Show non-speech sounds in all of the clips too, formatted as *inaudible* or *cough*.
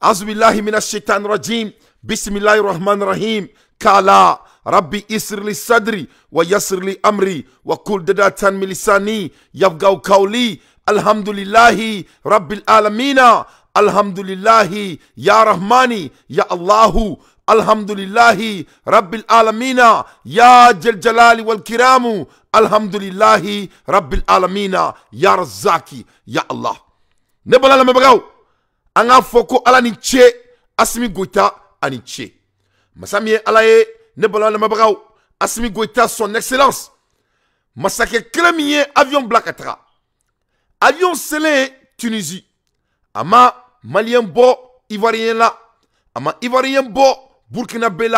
أعوذ بالله من الشيطان الرجيم بسم الله الرحمن الرحيم كلا ربي اسر لي صدري ويسر لي أمري وكل ددات من لساني يفقه قولي الحمد لله رب العالمين الحمد لله يا رحماني يا الله الحمد لله رب العالمين يا جل جلال والكرام الحمد لله رب العالمين يا رزاقي يا الله نبلا لما بقاو Anga Foko alani ala ni ce asimi goita ani ce masa ne asimi son excellence Masake Klemien avion blakatra. avion Sele tunisie Ama malien ivoirien là. Ama ivoirien bo burkinabe bo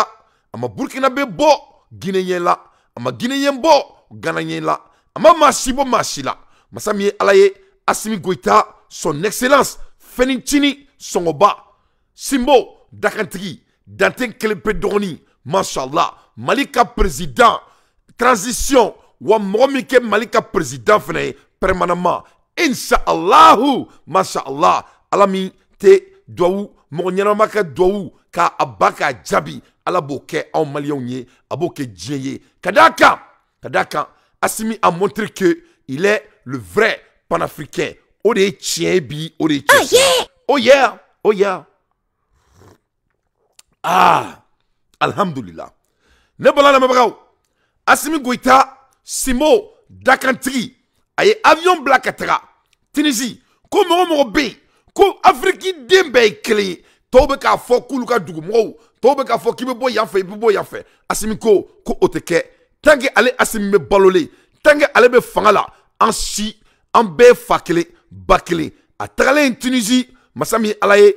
Ama Burkina burkinabe bo guinéen la Ama guinéen bo Ghanaien ma alaye. son excellence Fenichini Songoba. Simbo Dakantri, dante kelenpe mashallah Malika président, transition wa mwomike Malika président Fene permanemment peresidan mashallah Alami te dou Mwonyanamaka mɔgɔ ka abaka k'a abaka jabi malionye, jaabi ala kadaka, kadaka, a asimi a montré que il est le vrai panafricain o de bi o ah, oh, yeah oh yeah ah alhamdulillah ne bala lamɛnbagaw asimi goyita Simo... dakantigi a avion bila Tunisie... taga tinisi ko mɔgɔ mɔgɔ bɛ yen ko afiriki den bɛɛ ye kelen ye tɔw bɛ k'a ka k'i o ale asimi bɛ balolen ale fanga si bakele à a tagalen tunisi masa min ye ala ye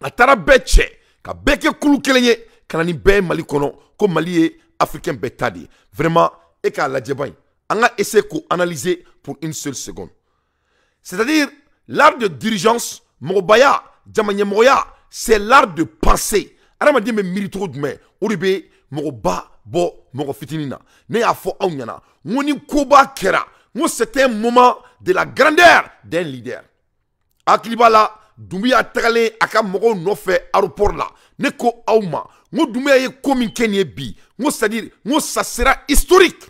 a taara bɛɛ cɛ ka bɛɛ kɛ kulu kelen ye ka na nin bɛɛ mali ko mali africain bɛɛ ta vraiment e k'a lajɛ ban an k'o analyser pour une seule seconde c'est à dire l'art de dirigeance Baya jama ɲɛmɔgɔya c'est l'art de penser adamaden bɛ me cogo jumɛn o de bɛ mɔgɔba bɔ mɔgɔ fitinin na ne y'a fɔ aw ɲɛna n ni koba kɛra un moment de la grandeur d'un leader Aklibala, b'a la dunbiya Nofe, neko Neko Auma, nɔfɛ aéroport la bi c'est à dire sera historique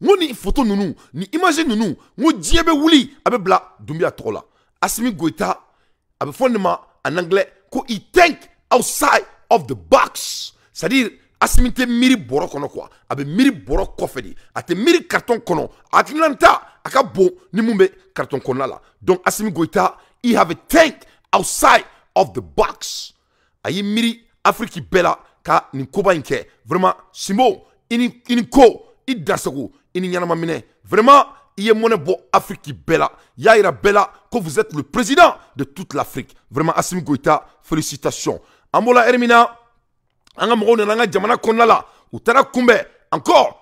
n ni photo ninnu Ni image ninnu wuli abebla, bla... bila dunbiya tɔgɔ la asimi goita, en anglais ko think outside of the box c'est à dire asimi te abe miri quoi miri bɛ carton kono, Atlanta a bon ni mun bɛ carton kɔnɔna donc Assimi Goita he have a take outside of the box a y'i miiri Bella. ka nin koba in kɛ vraiment Simbo i ni i ni ko i dansago i vraiment i bo Afriki bɔ Yaira bɛɛ la ko vous êtes le président de toute l'Afrique vraiment Assimi Goita félicitations Amola Ermina, la heure min na an ka mɔgɔw jamana kɔnɔna la u encore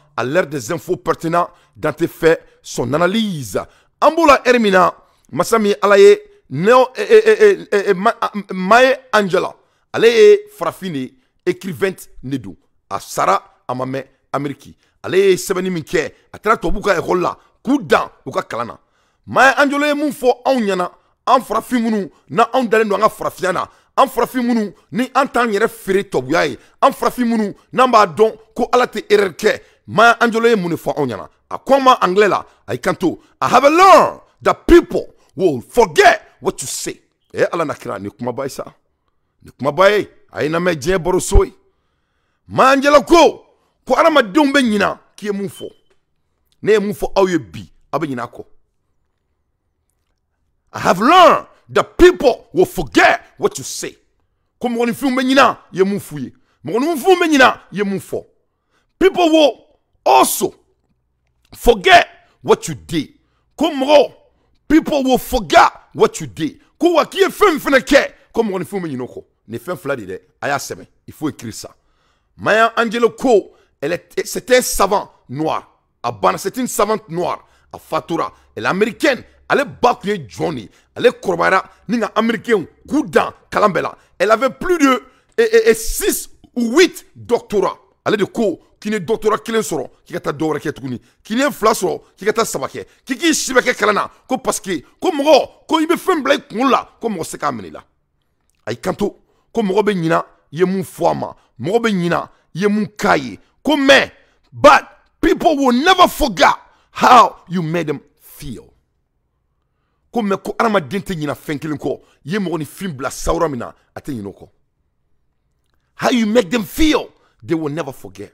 à l'ère des infos Dans tes faits... son analyse. Amboula Hermina, Masami Alaye, neo Neo Mae Angela Alaye frafini, Ekrivent de Asara écrivain Nedou, à a sara a ma mɛn Amérique ale ye sɛbɛnni min Koudan, a Kalana. na Mae Angela frafiana, mun fɔ na don ni en t'an yɛrɛ feere tubabuya En ko alate ma angelo ye mun de fɔ anw ɲɛna a kɔma anglais la a y'i kanto I have learned that people will forget what you say ee ala na kira nin kumaba ye sa nin kumaba ye a ye namɛ diɲɛ baroso ye Maya Angelou ko ko adamadenw bɛ ɲina k'i ye mun fɔ ne ye mun fɔ aw ye bi aw bɛ ɲina a kɔ I have learned that people will forget what you say ko mɔgɔninfinw bɛ ɲina i ye mun f'u ye mɔgɔninfinw bɛ ɲina i ye mun fɔ people will Also, forget what you did. Kumro, people will forget what you did. Kuwa kie fem fene ke. Kumro ni fume nyinoko. Ni fem fladi de. Aya Il faut écrire ça. Maya Angelo Ko, elle c'était un savant noir. Abana, c'était une savante noire. A elle est américaine. Elle est Johnny. Elle est Korbara. Ninga américain. Koudan, Kalambela. Elle avait plus de 6 ou 8 doctorats. Elle est de Ko. k'i ni dɔgɔtɔrɔ kelen sɔrɔ k'i ka taa dɔwɛrɛ kɛ tuguni k'i fila sɔrɔ k'i ka taa saba kɛ k'i k'i si bɛ kɛ kalan na ko paseke ko mɔgɔ ko i bɛ fɛn bila i kunkolo la ko mɔgɔ se k'a minɛ i la a y'i kanto ko mɔgɔ bɛ ɲina i ye mun fɔ a ma mɔgɔ bɛ ɲina i ye mun k'a ye ko mɛ but people will never forget how you made them feel ko mɛ ko adamaden tɛ ɲina fɛn kelen kɔ i ye mɔgɔninfin bila sawura min na a tɛ ɲinɛ kɔ how you make them feel they will never forget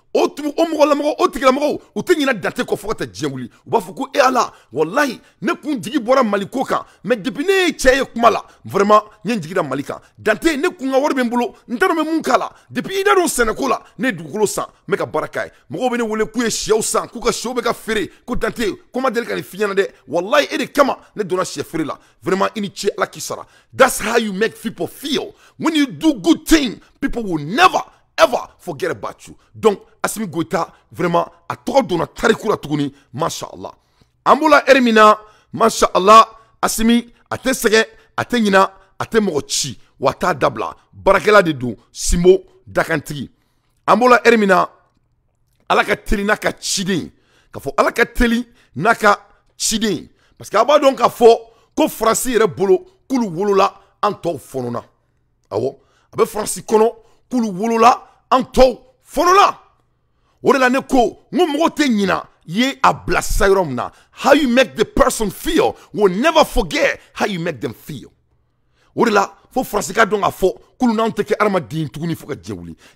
autre tugu o mɔgɔlamɔgɔ autre que u tɛ ɲin wafuku eala fɔ tɛ diɲɛ wuli u b'a fɔ Vrema, e ala ne ne dante ne kun ka wari min bolo no taara mun Meka Barakai, depi idadon sɛnɛko ne dugukolo san n bɛ ka baaraka ye mɔgɔ bɛ ne wele k'u ye siw dante de kama ne la vma that's how you make people feel when you do good thing people will never ever forget about you. Donc, Asimi Goita, vraiment, a tɔgɔ donna tari la tuguni, mashallah. An Ermina, Asimi, à tes sɛgɛ, wata tes nina, à tes de Dou, simo Dakantri. An ermina alaka ka teli naka ka Kafo alaka ka teli naka ka parce a b'a ko faransi yɛrɛ bolo k'olu wolola an a anto tɔw fɔnɔla o la ne ko n ko nyina ye a bila romna. na how you make the person feel will never forget how you make them feel o la fo faransi ka dɔn k'a fɔ k'olu Arma tɛ kɛ adamaden tuguni fo ka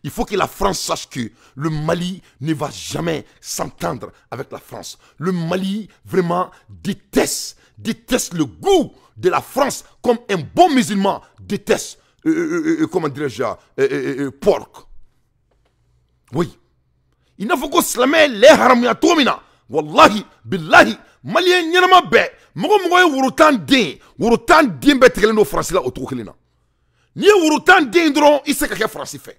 il faut que la France sache que le Mali ne va jamais s'entendre avec la France le Mali vraiment déteste déteste le goût de la France comme un bon musulman déteste euh, euh, euh, euh comment dirais-je euh, euh, porc oui il n'a pas ko les haramia tomina, wallahi, bilahi maliyɛn ɲɛnama bɛɛ ye woro tan den woro tan den bɛɛ tigɛlen la n'i ye tan den dɔrɔn se ka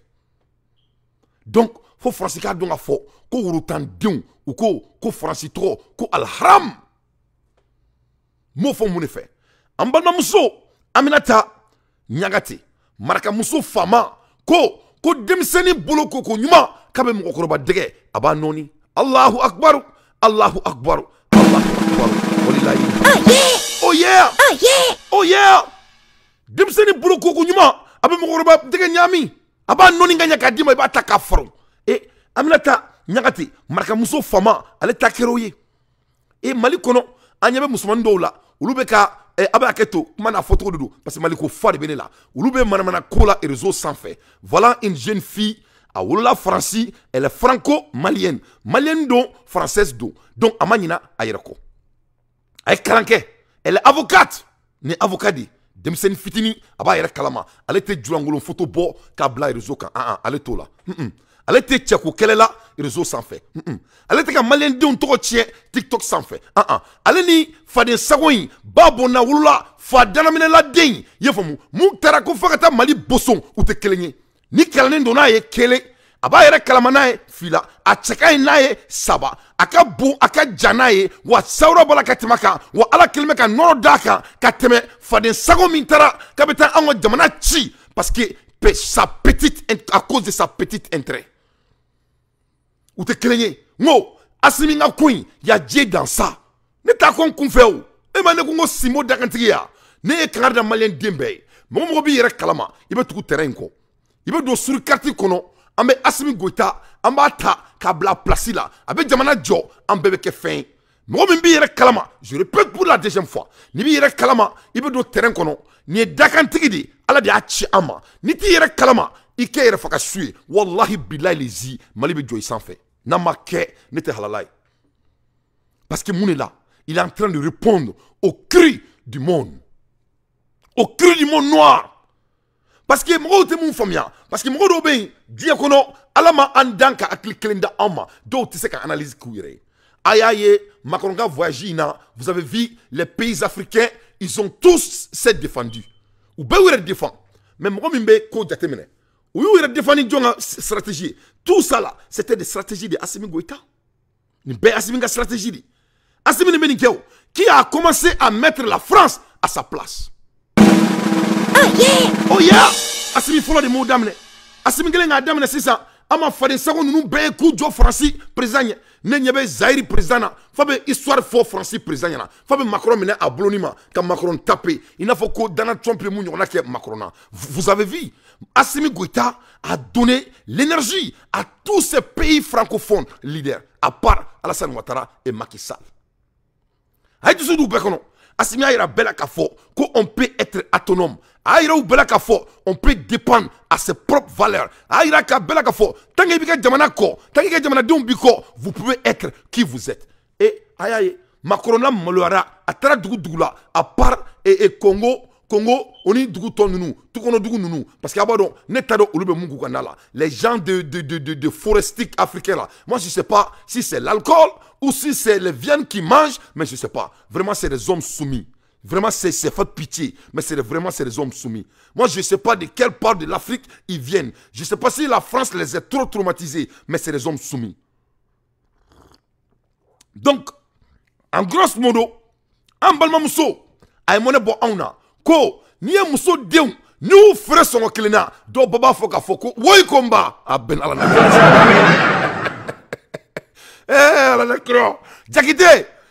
donc faut farasi k'a dɔn ka fo. ko woro tan denw ko ko farasi ko al haram m'o fɔ mun de fɛ ma balimamuso aminata ɲagate marakamuso fama. ko ko denmisɛnnin boloko ko ɲuman k'a bɛ mɔgɔkɔrɔba dɛgɛ a b'a nɔɔni allahu akbaru allahu akbaru allahu akbaru walilayi oh yeah oh yeah oh yeah oh, denmisɛnnin bolo koko ɲuman a bɛ mɔgɔkɔrɔba dɛgɛ ɲaami a b'a nɔɔni ka ɲɛ k'a d'i ma i b'a ta k'a faru e aminata ɲagate marakamuso fama ale ta kɛra ye e mali kɔnɔ an ɲɛ bɛ musomanin dɔw la olu bɛ a bɛ hakɛ parce que maliko fa de bɛ ne la olu bɛ manamana ko la réseau sanfɛ voilà une jeune fille a ah, wolola faransi elle est franco malienne malienne don française don donc a ma ɲina a yɛrɛ kɔ a ye elle est avocate ni avocat de denmisɛnnin fitinin a b'a yɛrɛ kalama ale tɛ julankolon foto bɔ k'a bila ah, ah, réseau kan an ale t'o la ale tɛ cɛko kɛlɛ réseau sanfɛ ale tɛ ka maliyɛndenw tɔgɔ tiɲɛ tiktok sanfɛ ale ni faden sago in ba bonna wolola fa danaminɛladen in i faamu mun taara ko ka mali boson u te kelen ni kalannen don n'a ye kelen a fila a cɛ n'a saba a ka bon a wa sawura b'a la wa ala kelen bɛ ka faden sago min taara k'a bɛ parce que sa petite à cause de sa petite intérêt ou te kelen ye n ko asimi ka y'a diɲɛ dan sa ne t'a ko n kun fɛ o e ne ko n ko simo ne ye da maliyɛn den bɛɛ ye mɔgɔ kalama il veut sur le kɔnɔ kono, bɛ asimi goyita Ambata, Kabla ta k'a Djamana a pilasi la a bɛ jamana jɔ kalama je répète pour la deuxième fois n'i b'i kalama Il veut nous terrain kɔnɔ ni dakan tigidi ala de y'a n'i t'i yɛrɛ kalama i kɛ yɛrɛ sui wallahi billahi walahi bilahi le zi mali bɛ jɔ n'a ma parce que Mouni là, il est en train de répondre au cri du monde au cri du monde noir parce que tɛ mun mon famille, parce que mon rôle diɲɛ kɔnɔ qu'on a an dan ka hakili kelen da ama, ma dɔw tɛ qu'analyse ka analyse k'u yɛrɛ macron ka voyage ina na vous avez vu les pays africains ils ont tous se défendu Ou bɛɛ y'u yɛrɛ défend mais mɔgɔ min bɛ ko jateminɛ u y'u yɛrɛ défend ni stratégie tout ça là c'était des stratégies de Assimi Goïta Une belle Assimi ka stratégie de Assimi ni qui a commencé à mettre la France à sa place ah, oh yeah! Asimi follow de m'o damne. Asimi kelen k'a Sisa c'est ça. ma faden sago nous bɛɛ ye k'u président Ne ni Zahiri président histoire Faux français président ɲɛna. Macron minɛ a boloni ma ka Macron tape. Il n'a ko Donald Trump le a ɲɔgɔnna Macron na. Vous avez vu Asimi Goïta a donné l'énergie à tous ces pays francophones leaders à part Alassane Ouattara et Macky Sall. A d'u bɛɛ il Asimi a yira bɛɛ qu'on peut être autonome Aïra ou Belakafo, on peut dépendre à ses propres valeurs a k'a Belakafo, tant que b'i jamana ko, tant que Jamana ka vous pouvez être qui vous êtes Et aïe, y'a ye makorona maloyara a taara dugu dugu la à part et congo congo on ni dugu tɔ tout qu'on parce a b'a dɔn ne t'a les gens de de de de de forestique africain là moi je sais pas si c'est l'alcool ou si c'est les viandes qui mangent mais je sais pas vraiment c'est des hommes soumis Vraiment, c'est de pitié. Mais c'est vraiment les hommes soumis. Moi, je ne sais pas de quelle part de l'Afrique ils viennent. Je ne sais pas si la France les a trop traumatisés. Mais c'est des hommes soumis. Donc, en gros modo, il y a ye bon bɔ ko n'i ye muso denw n'i on feere sɔngɔ kelen a ala na qui ne kɔrɔ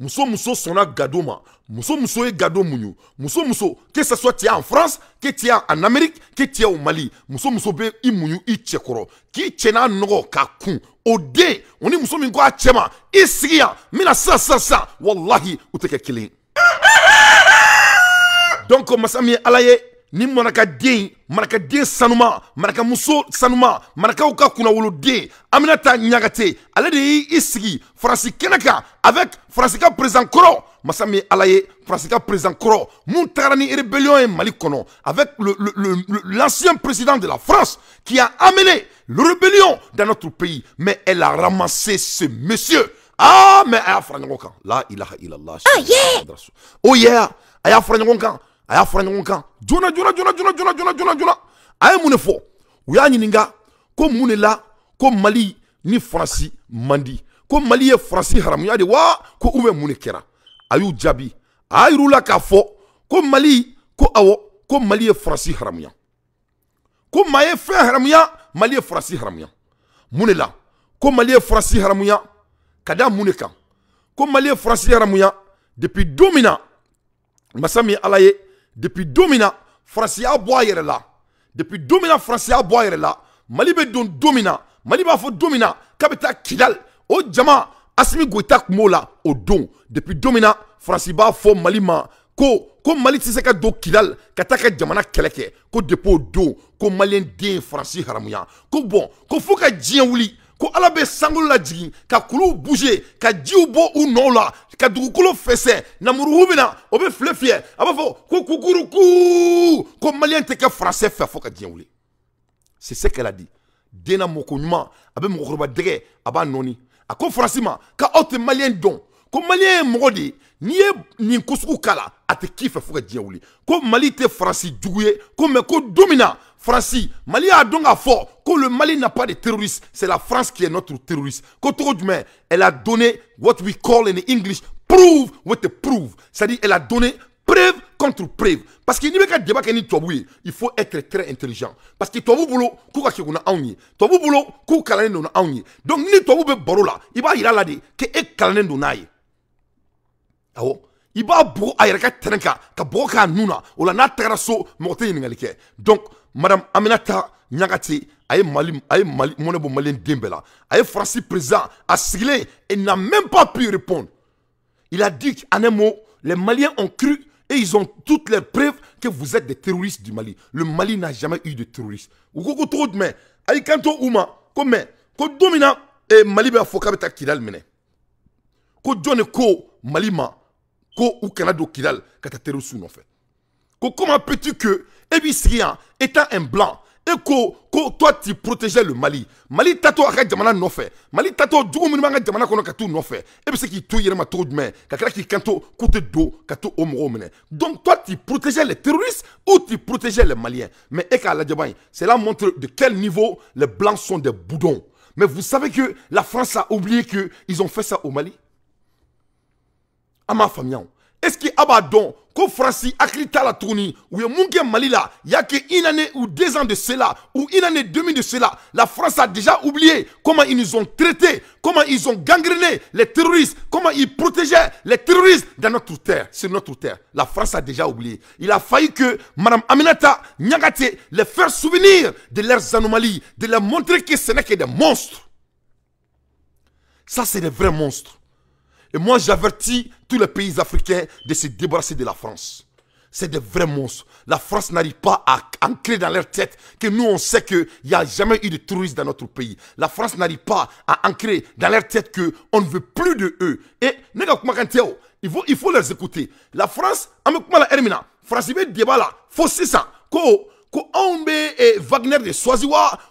muso muso sona gado ma muso muso gado mounyo muso muso que ce soit en France que tu en Amérique que tu au Mali muso muso be i muɲu i k'i tchena n'a oni k'a kun Mousso muso a mina ma i sa donc ma samie alaye ni marakaden marakaden sanuma marakamuso sanuma marakaw ka kunnawoloden aminata ɲagate ale de y'i sigi faransi kɛnɛ kan avec faransi ka perezan kɔrɔ masa min ala ye faransi ka perezan kɔrɔ rébellion ye mali avec l'ancien président de la france qui a amené le rébellion dans notre pays mais elle a ramassé ce monsieur ah mais a y'a la ilaha ilallah ah, yeah. oh yeah a y'a fara a y'a fara ɲɔgɔn kan joona joona joona joona joona joona joona joona a ye mun de fɔ u y'a ɲininka ko mun de la ko mali ni faransi man di ko mali ye faransi haramuya de wa ko u bɛ mun de kɛra a y'u jaabi a y'a yir'u la k'a fɔ ko mali ko awɔ ko mali ye faransi haramuya ko maa ye fɛn haramuya mali ye faransi haramuya mun de la ko mali ye faransi haramuya ka da mun de kan ko mali ye faransi haramuya depuis don min na masa min ala ye depuis Domina, Francia boyere la depuis Domina, Francia boyere la mali don Domina. Maliba Fo mali b'a fɔ o asimi don depuis Domina, min Bafo Malima. ko ko mali tɛ se ka don ko depuis don ko maliyɛn den ye haramuya ko bɔn ko ka wuli ko ala ka bouger ka djoubo bɔ u kadukulo dugukolo fɛsɛ namuruhu bɛ na o comme malien fiyɛ français b'a fɔ ko kukuruku ka diɲɛ wuli sise kɛla di den na a dit mɔgɔkɔrɔba dɛgɛ a b'a nɔɔni a ko faransi ma ka aw malien don dɔn ko maliyɛn ye mɔgɔ n'i ye nin ko sugu k'a k'i fɛ ka ko mali tɛ faransi jugu ko mɛ ko Franci, Mali a donc à fort que le Mali n'a pas de terroristes. C'est la France qui est notre terroriste. du main, elle a donné what we call in English proof what the prove. C'est-à-dire, elle a donné preuve contre preuve. Parce qu'il n'y a pas de débat qui toboué. Il faut être très intelligent. Parce que tobou boulot, kouka ke kuna aouni. vous voulez, kouka kalane dona aouni. Donc, ni tobou be barola. Il va y aller que ek kalane dona aïe. Ah oh. Il va bro aïe ka trenka. Ka bro ka nuna. Ola na terrasso, morte yin Donc, madame aminata Nyangati aye mali aye mali Aye n'a même pas pu répondre il a dit en un mot les maliens ont cru et ils ont toutes les preuves que vous êtes des terroristes du Mali le Mali n'a jamais eu de terroristes ou ko ko togo comment, kanto u comme ko mɛ et Mali ko comment peux-tu que et puis qui étant étant un blanc et que toi tu protégeais le Mali Mali tato a de non fait. Mali tato jugu minnu de ka t'u nɔfɛ e Et ma tour de main, qui kanto k'u tɛ don ka to tout homme donc toi tu protégeais les terroristes ou tu protégeais les Maliens mais et qu'à là cela montre de quel niveau les blancs sont des boudons mais vous savez que la France a oublié que ils ont fait ça au Mali À m'a famille. Hein. est ce que a la il y une année ou deux ans de cela ou une année demi de cela la France a déjà oublié comment ils nous ont traités comment ils ont gangréné les terroristes comment ils protégeaient les terroristes dans notre terre sur notre terre la France a déjà oublié il a failli que Madame Aminata Nyagate les faire souvenir de leurs anomalies de leur montrer que ce n'est que des monstres ça c'est des vrais monstres et moi, j'avertis tous les pays africains de se débarrasser de la France. C'est des vrais monstres. La France n'arrive pas à ancrer dans leur tête que nous, on sait qu'il n'y a jamais eu de touristes dans notre pays. La France n'arrive pas à ancrer dans leur tête qu'on ne veut plus de eux. Et, il faut, il faut les écouter. La France, la France, il faut Il Faut ça qu'on anw wagner de swazi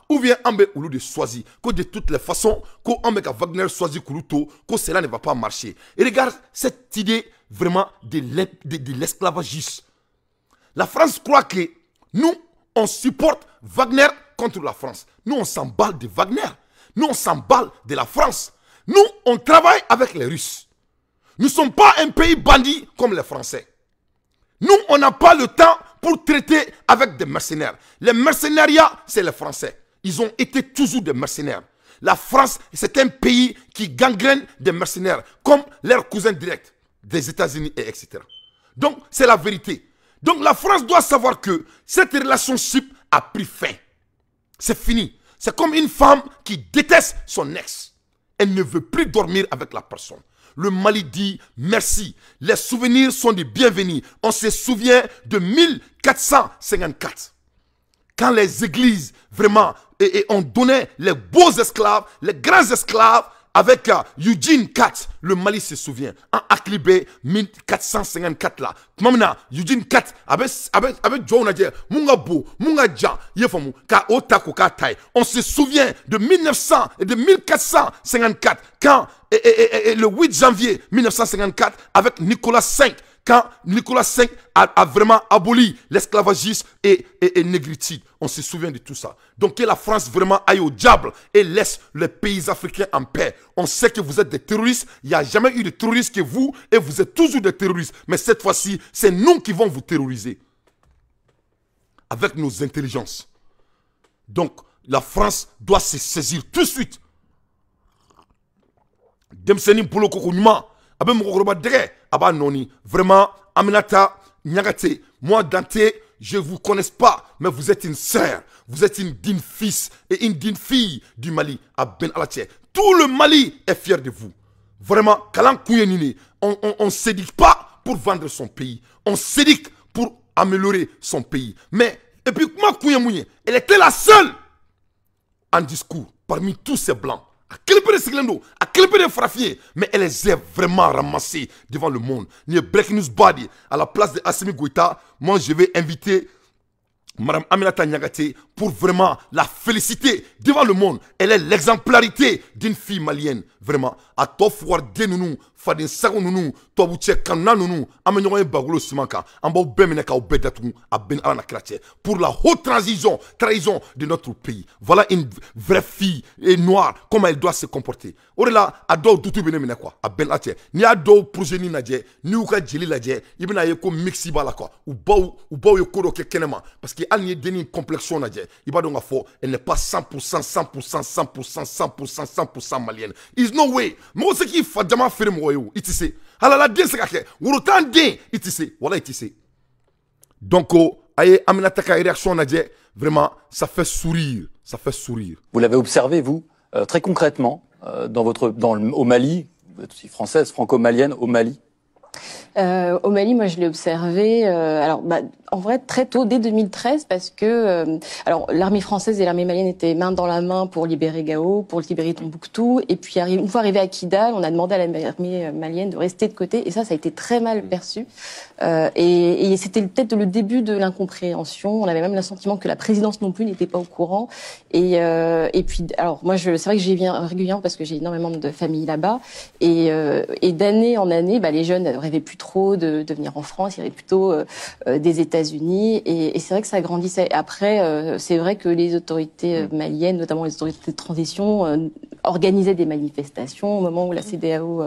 ou bien Ambe Que de swazi Que de toutes les façons que wagner swazi Kuluto, que cela ne va pas marcher et regarde cette idée vraiment de l'esclavagisme la france croit que nous on supporte wagner contre la france nous on s'emballe de wagner nous on s'emballe de la france nous on travaille avec les russes nous ne sommes pas un pays bandit comme les français nous on n'a pas le temps pour traiter avec des mercenaires. Les mercenariats, c'est les Français. Ils ont été toujours des mercenaires. La France, c'est un pays qui gangrène des mercenaires, comme leurs cousins directs des États-Unis, etc. Donc, c'est la vérité. Donc, la France doit savoir que cette relation relationship a pris fin. C'est fini. C'est comme une femme qui déteste son ex. Elle ne veut plus dormir avec la personne le Mali dit merci. Les souvenirs sont des bienvenus. On se souvient de 1454. Quand les églises, vraiment, et, donné on les beaux esclaves, les grands esclaves avec euh, Eugene Katz, le Mali se souvient, en Aklibé 1454 là. Mamna, Eugene Katz, avec, avec, avec John Munga Bo, Munga Yefamu, Ka On se souvient de 1900 et de 1454, quand, le 8 janvier 1954, avec Nicolas V, quand Nicolas V a, vraiment aboli l'esclavagisme et, et, On se souvient de tout ça. Donc que la France vraiment aille au diable et laisse les pays africains en paix. On sait que vous êtes des terroristes. Il n'y a jamais eu de terroristes que vous et vous êtes toujours des terroristes. Mais cette fois-ci, c'est nous qui vont vous terroriser. Avec nos intelligences. Donc la France doit se saisir tout de suite. Demseni Bouloko vraiment aminata Nyagate, moi dante je vous connais pas mais vous êtes une sœur vous êtes une digne fils et une digne fille du mali à Ben tout le mali est fier de vous vraiment kalan on ne on pas pour vendre son pays on s'édique pour améliorer son pays mais et puis elle était la seule en discours parmi tous ces blancs a kelepe de sigilen À a kelepe de mais elle les a vraiment ramassés devant le monde Ni sommes break news Body... à la place de asimi goita moi je vais inviter madame aminata Nyagati pour vraiment la féliciter devant le monde. Elle est l'exemplarité d'une fille malienne. Vraiment. A toi foire de ninnu fadin sago ninnu tubabu cɛ kanuna ninnu an bɛ ɲɔgɔn ye bakolo suman kan an b'aw ben minɛ a pour la haute transition trahison de notre pays voilà une vraie fille et noire comment elle doit se comporter ben o là, a dɔw dutu bɛ ne quoi a n'i y'a dɔw projenin lajɛ n'i ou ka jeli lajɛ ibina bɛna ye mixi quoi baw ou baw ko parce que n'i deni complexion nadje, Ibadonga elle n'est pas 100%, 100%, 100%, 100%, 100% malienne. It's no way. Mɔgɔ qui k'i fa jama feere il ye o, i ti se. Halala on se ka kɛ, worotan den, i ti se. Wala i ti se. Donc a ye a ka réaction vraiment, ça fait sourire, ça fait sourire. Vous l'avez observé, vous, euh, très concrètement, euh, dans votre, dans le, au Mali, vous êtes aussi française, franco-malienne, au Mali euh, au Mali, moi, je l'ai observé. Euh, alors, bah, en vrai, très tôt, dès 2013, parce que euh, alors l'armée française et l'armée malienne étaient main dans la main pour libérer Gao, pour libérer Tombouctou, et puis une fois arrivé à Kidal, on a demandé à l'armée euh, malienne de rester de côté, et ça, ça a été très mal mmh. perçu. et, et c'était peut-être le début de l'incompréhension. On avait même le sentiment que la présidence non plus n'était pas au courant. Et, et puis, alors moi, c'est vrai que j'y viens régulièrement parce que j'ai énormément de familles là-bas, et, et d'année en année, bah, les jeunes rêvaient plus trop de, venir en France, il y avait plutôt euh, euh, des États-Unis. Et, c'est vrai que ça grandissait. Après, euh, c'est vrai que les autorités mm. maliennes, notamment les autorités de transition, organisaient des manifestations au moment où la mm. CDAO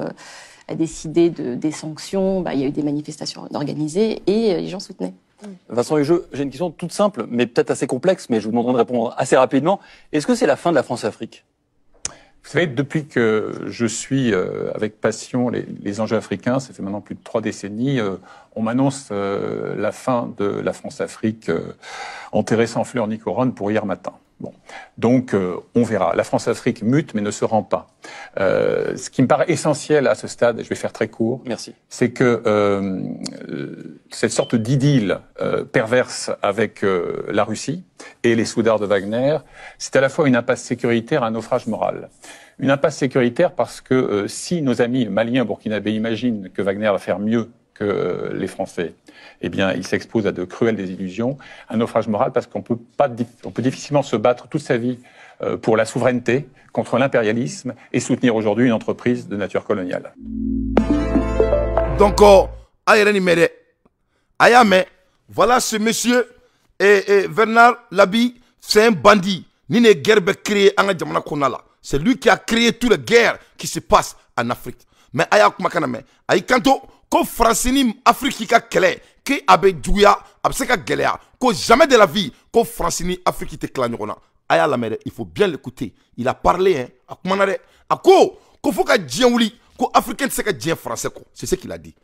a décidé de, des sanctions. Bah, il y a eu des manifestations organisées et les gens soutenaient. Mm. Vincent Hugeux, j'ai une question toute simple, mais peut-être assez complexe, mais je vous demanderai de répondre assez rapidement. Est-ce que c'est la fin de la France-Afrique vous savez, depuis que je suis euh, avec passion les, enjeux africains, ça fait maintenant plus de trois décennies, euh, on m'annonce euh, la fin de la France-Afrique enterrée sans fleurs ni couronne pour hier matin. Donc, euh, on verra. La France-Afrique mute, mais ne se rend pas. Euh, ce qui me paraît essentiel à ce stade, et je vais faire très court, Merci. c'est que euh, cette sorte d'idylle perverse avec la Russie et les soudards de Wagner, c'est à la fois une impasse sécuritaire, et un naufrage moral. Une impasse sécuritaire parce que si nos amis maliens, burkinabés imaginent que Wagner va faire mieux que les Français, eh bien, ils s'exposent à de cruelles désillusions, un naufrage moral parce qu'on peut, pas, on peut difficilement se battre toute sa vie euh, pour la souveraineté, contre l'impérialisme et soutenir aujourd'hui une entreprise de nature coloniale. Donc, oh, Ayame, voilà ce monsieur et, Bernard Labi, c'est un bandit. guerre créé C'est lui qui a créé toutes les guerres qui se passent en Afrique. Mais Aya Kumakaname, Aïkanto, ko francini ni afiriki ka kɛlɛ ke a bɛ juguya a se ka ko jamais de la vie ko francini ni te tɛ tila ɲɔgɔn na a y'a lamɛn dɛ il faut bien l'écouter il a parlé hein a kumana dɛ a ko ko fo ka diɲɛ wuli ko africain tɛ se ka français kɔ c'est ce qu'il a dit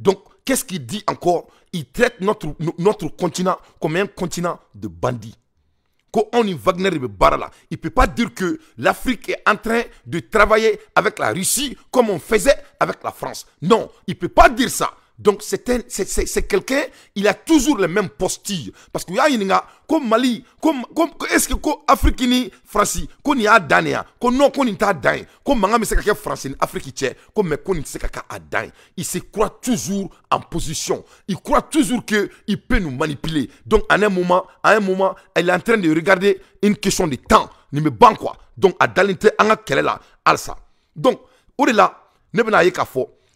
donc qu'est-ce qu'il dit encore il traite notre notre continent comme un continent de bandits il ne peut pas dire que l'Afrique est en train de travailler avec la Russie comme on faisait avec la France non il ne peut pas dire ça donc c'est quelqu'un, il a toujours les mêmes postures. Parce que il y a comme Mali, comme, comme, est-ce que comme Afrique ni France, ko a d'année qu'on non qu'on est ta dané, ko manga me se français France ni Afrique tchè, ko me ko ni a Il se croit toujours en position. Il croit toujours qu'il peut nous manipuler. Donc à un moment, à un moment, elle est en train de regarder une question de temps. Ni me ban quoi. Donc à dalinte anga kele alsa. Donc, au-delà, ne bena ye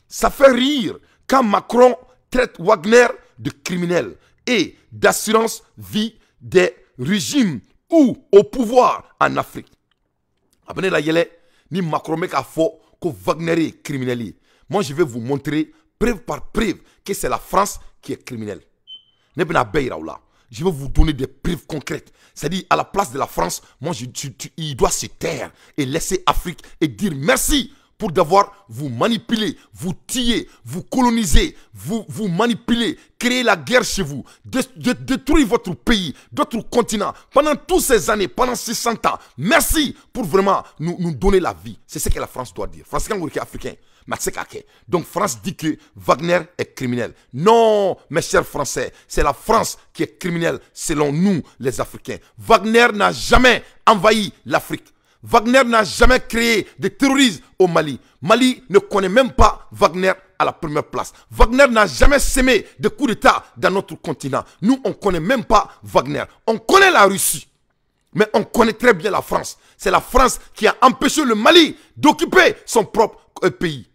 Ça fait rire quand Macron traite Wagner de criminel et d'assurance vie des régimes ou au pouvoir en Afrique. Abonnez la yele, ni Macron mec a faux que Wagner est criminel. Moi, je vais vous montrer, preuve par preuve, que c'est la France qui est criminelle. Je vais vous donner des preuves concrètes. C'est-à-dire, à la place de la France, moi, je, il doit se taire et laisser Afrique et dire merci pour devoir vous manipuler, vous tiller, vous coloniser, vous, vous manipuler, créer la guerre chez vous, détruire votre pays, votre continent, pendant toutes ces années, pendant 60 ans. Merci pour vraiment nous, donner la vie. C'est ce que la France doit dire. Français, africain. Donc France dit que Wagner est criminel. Non, mes chers Français, c'est la France qui est criminelle selon nous, les Africains. Wagner n'a jamais envahi l'Afrique. Wagner n'a jamais créé de terrorisme au Mali. Mali ne connaît même pas Wagner à la première place. Wagner n'a jamais semé de coup d'État dans notre continent. Nous, on ne connaît même pas Wagner. On connaît la Russie, mais on connaît très bien la France. C'est la France qui a empêché le Mali d'occuper son propre euh, pays.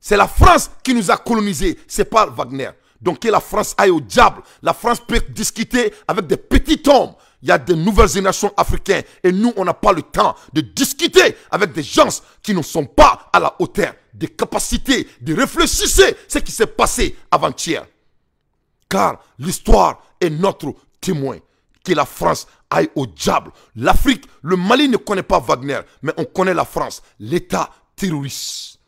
C'est la France qui nous a colonisés, c'est pas Wagner. Donc que la France aille au diable. La France peut discuter avec des petits hommes il y a de nouvelles générations africaines et nous, on n'a pas le temps de discuter avec des gens qui ne sont pas à la hauteur des capacités de réfléchir ce qui s'est passé avant-hier. Car l'histoire est notre témoin. Que la France aille au diable. L'Afrique, le Mali ne connaît pas Wagner, mais on connaît la France, l'État terroriste.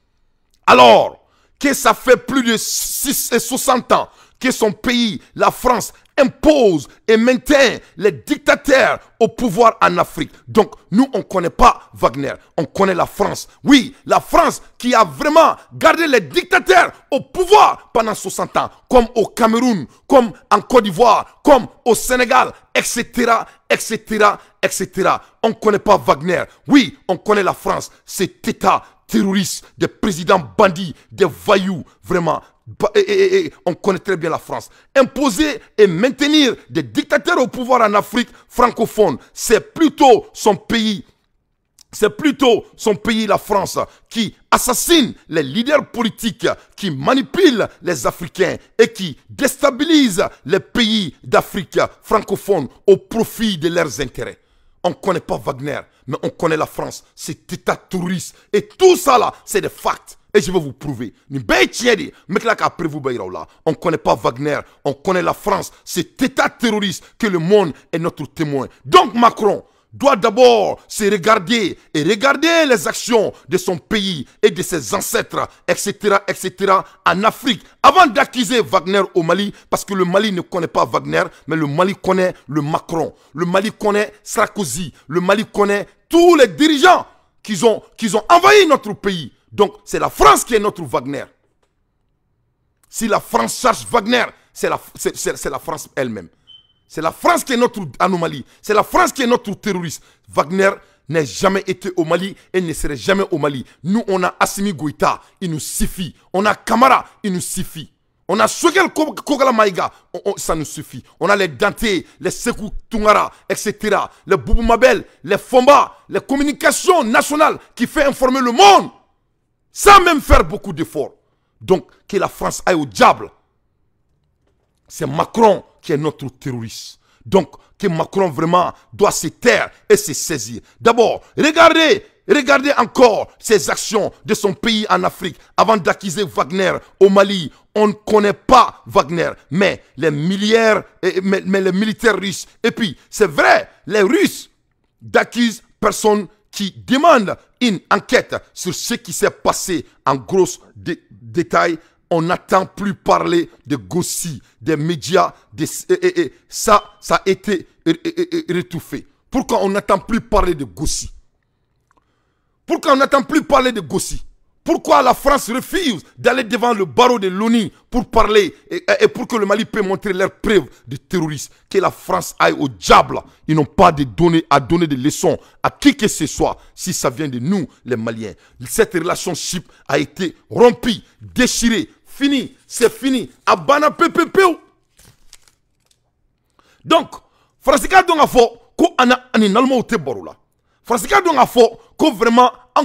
Alors que ça fait plus de 60 ans que son pays, la France, impose et maintient les dictateurs au pouvoir en Afrique. Donc, nous, on ne connaît pas Wagner, on connaît la France. Oui, la France qui a vraiment gardé les dictateurs au pouvoir pendant 60 ans, comme au Cameroun, comme en Côte d'Ivoire, comme au Sénégal, etc., etc., etc. On ne connaît pas Wagner. Oui, on connaît la France, cet État terroriste, des présidents bandits, des vailloux, vraiment on connaît très bien la France. Imposer et maintenir des dictateurs au pouvoir en Afrique francophone, c'est plutôt son pays. C'est plutôt son pays, la France, qui assassine les leaders politiques, qui manipule les Africains et qui déstabilise les pays d'Afrique francophone au profit de leurs intérêts. On ne connaît pas Wagner, mais on connaît la France, c'est état touriste. Et tout ça là, c'est des facts. Et je vais vous prouver. Ben ben, là, On ne connaît pas Wagner, on connaît la France. Cet état terroriste que le monde est notre témoin. Donc Macron doit d'abord se regarder et regarder les actions de son pays et de ses ancêtres, etc., etc., en Afrique, avant d'accuser Wagner au Mali, parce que le Mali ne connaît pas Wagner, mais le Mali connaît le Macron, le Mali connaît Sarkozy, le Mali connaît tous les dirigeants qu'ils ont, qu'ils ont envahi notre pays. Donc, c'est la France qui est notre Wagner. Si la France cherche Wagner, c'est la, France elle-même. C'est la France qui est notre anomalie. C'est la France qui est notre terroriste. Wagner n'a jamais été au Mali et ne serait jamais au Mali. Nous, on a Assimi Goïta, il nous suffit. On a Kamara, il nous suffit. On a Shogel Kogala Maïga, ça nous suffit. On a les Dante, les Sekou Tungara, etc. Les Boubou Mabel, les Fomba, les communications nationales qui font informer le monde sans même faire beaucoup d'efforts. Donc, que la France aille au diable. C'est Macron qui est notre terroriste. Donc, que Macron vraiment doit se taire et se saisir. D'abord, regardez, regardez encore ses actions de son pays en Afrique avant d'accuser Wagner au Mali. On ne connaît pas Wagner, mais les milliards, mais, les militaires russes. Et puis, c'est vrai, les Russes n'accusent personne qui demande une enquête sur ce qui s'est passé en gros détails, On n'attend plus parler de Gossi, des médias. Des, ça, ça a été retouffé. Pourquoi on n'attend plus parler de Gossi Pourquoi on n'attend plus parler de Gossi pourquoi la France refuse d'aller devant le barreau de l'ONU pour parler et, pour que le Mali puisse montrer leurs preuves de terroristes Que la France aille au diable. Ils n'ont pas de à donner des leçons à qui que ce soit si ça vient de nous, les Maliens. Cette relationship a été rompue, déchirée, finie. C'est fini. Abana PPP. Donc, Francisca Dongafo, qu'on a un allemand au Dongafo, qu'on vraiment en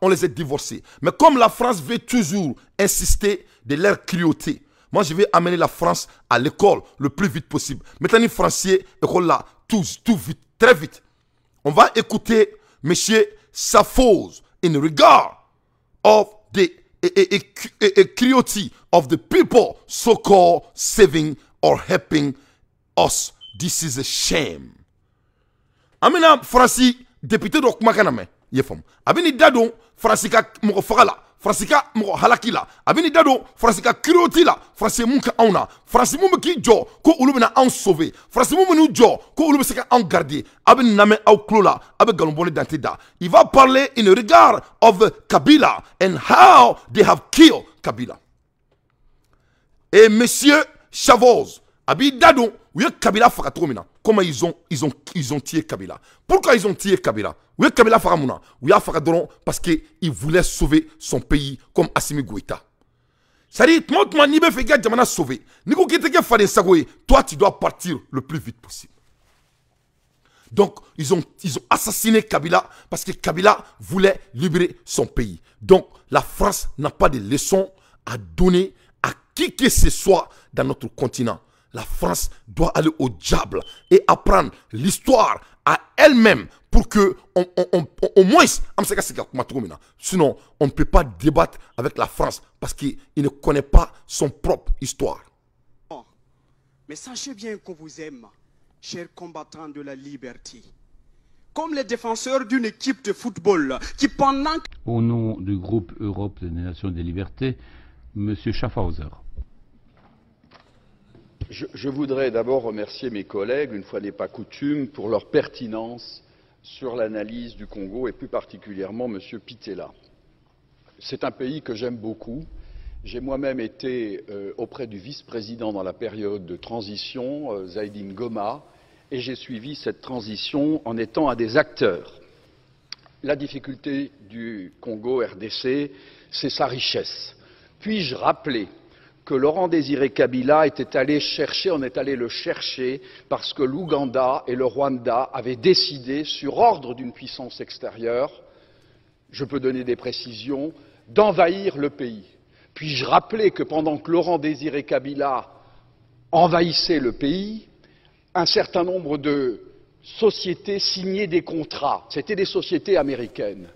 on les a divorcés. Mais comme la France veut toujours insister de leur cruauté, moi je vais amener la France à l'école le plus vite possible. Maintenant, les Français, école là, tous, tout vite, très vite. On va écouter M. Safos in regard of the cruelty of the people so-called saving or helping us. This is a shame. Amina Francis, député de yefom abini dado a bɛ n'i da don farasi ka mɔgɔ faga la farasi ka mɔgɔ halaki la a bɛ n'i da don farasi ka farasi k'i jo ko olu bɛ sauver farasi mun n'u jo ko olu bɛ garder abini bɛ aw la a bɛ il va parler in regard of Kabila and how they have killed Kabila et monsieur Chavoz Abidado, b'i kabila faga comment ils ont ils ont ils ont tué kabila pourquoi ils ont tiré kabila où kabila parce que il voulait sauver son pays comme Assimi Goïta Ça à dire n'i sauver toi tu dois partir le plus vite possible donc ils ont ils ont assassiné Kabila parce que Kabila voulait libérer son pays donc la France n'a pas de leçon à donner à qui que ce soit dans notre continent la France doit aller au diable et apprendre l'histoire à elle-même pour que au moins sinon on ne peut pas débattre avec la France parce qu'il ne connaît pas son propre histoire mais sachez bien qu'on vous aime chers combattants de la liberté comme les défenseurs d'une équipe de football qui pendant au nom du groupe Europe des Nations des Libertés monsieur Schaffhauser je, voudrais d'abord remercier mes collègues, une fois n'est pas coutume, pour leur pertinence sur l'analyse du Congo et plus particulièrement M. Pitella. C'est un pays que j'aime beaucoup. J'ai moi-même été euh, auprès du vice-président dans la période de transition, euh, Zaidine Goma, et j'ai suivi cette transition en étant un des acteurs. La difficulté du Congo RDC, c'est sa richesse. Puis-je rappeler que Laurent Désiré Kabila était allé chercher, on est allé le chercher parce que l'Ouganda et le Rwanda avaient décidé, sur ordre d'une puissance extérieure, je peux donner des précisions, d'envahir le pays. Puis-je rappeler que pendant que Laurent Désiré Kabila envahissait le pays, un certain nombre de sociétés signaient des contrats. C'étaient des sociétés américaines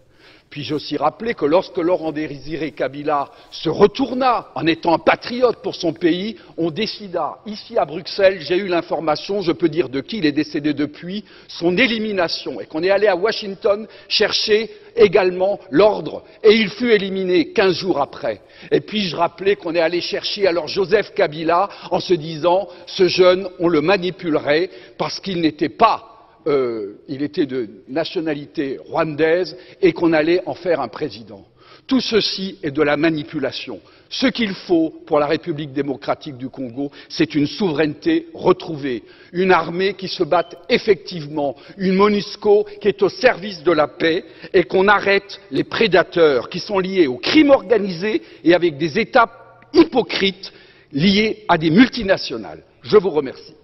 puis-je aussi rappeler que lorsque Laurent Désiré Kabila se retourna en étant un patriote pour son pays, on décida, ici à Bruxelles, j'ai eu l'information, je peux dire de qui il est décédé depuis, son élimination, et qu'on est allé à Washington chercher également l'ordre, et il fut éliminé quinze jours après. Et puis-je rappelais qu'on est allé chercher alors Joseph Kabila en se disant, ce jeune, on le manipulerait parce qu'il n'était pas euh, il était de nationalité rwandaise et qu'on allait en faire un président. Tout ceci est de la manipulation. Ce qu'il faut pour la République démocratique du Congo, c'est une souveraineté retrouvée, une armée qui se batte effectivement, une MONUSCO qui est au service de la paix et qu'on arrête les prédateurs qui sont liés au crime organisé et avec des États hypocrites liées à des multinationales. Je vous remercie.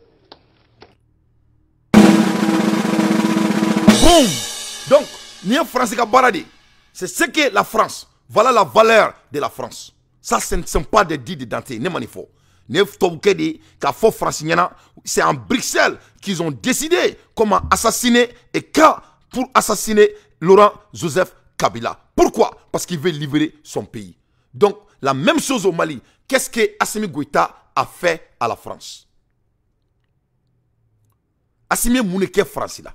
Boum Donc, ni France Baradi, c'est ce que la France. Voilà la valeur de la France. Ça, ce ne sont pas des dits de ne Ne c'est en Bruxelles qu'ils ont décidé comment assassiner et quand pour assassiner Laurent Joseph Kabila. Pourquoi Parce qu'il veut libérer son pays. Donc, la même chose au Mali. Qu'est-ce que Assimi Goïta a fait à la France Assimi Mouneke France là.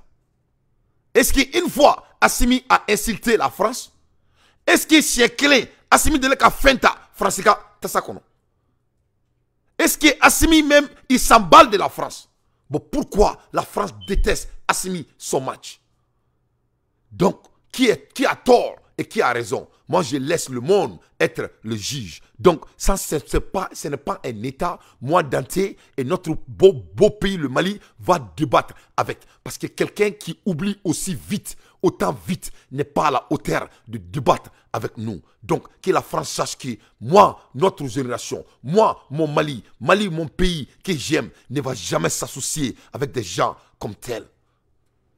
Est-ce qu'une fois Assimi a insulté la France Est-ce que clé Assimi de l'Eka Fenta Francica Tassakono Est-ce que même il s'emballe de la France Bon, pourquoi la France déteste Assimi son match? Donc, qui, est, qui a tort et qui a raison. Moi, je laisse le monde être le juge. Donc, ça, ce n'est pas un État, moi, Dante et notre beau, beau pays, le Mali, va débattre avec. Parce que quelqu'un qui oublie aussi vite, autant vite, n'est pas à la hauteur de débattre avec nous. Donc, que la France sache que moi, notre génération, moi, mon Mali, Mali, mon pays que j'aime, ne va jamais s'associer avec des gens comme tels.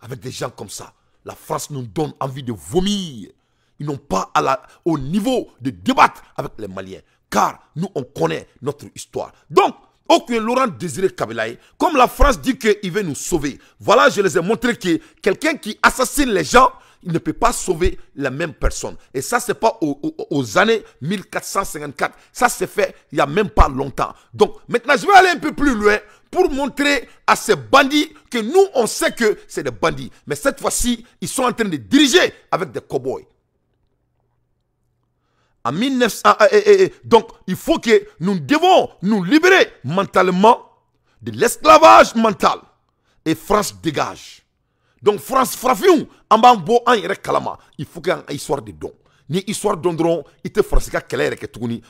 Avec des gens comme ça. La France nous donne envie de vomir ils n'ont pas au niveau de débattre avec les Maliens. Car nous, on connaît notre histoire. Donc, aucun Laurent Désiré Kabilaï, comme la France dit qu'il veut nous sauver, voilà, je les ai montré que quelqu'un qui assassine les gens, il ne peut pas sauver la même personne. Et ça, ce n'est pas aux, années 1454. Ça, c'est fait il n'y a même pas longtemps. Donc, maintenant, je vais aller un peu plus loin pour montrer à ces bandits que nous, on sait que c'est des bandits. Mais cette fois-ci, ils sont en train de diriger avec des cow-boys en 1900. Ah, eh, eh, eh. donc, il faut que nous devons nous libérer mentalement de l'esclavage mental. Et France dégage. Donc, France frappe en bas, Il faut qu'il y ait une histoire de dons ni histoire d'endroits dɔrɔn te tɛ faransi ka et yɛrɛ kɛ tuguni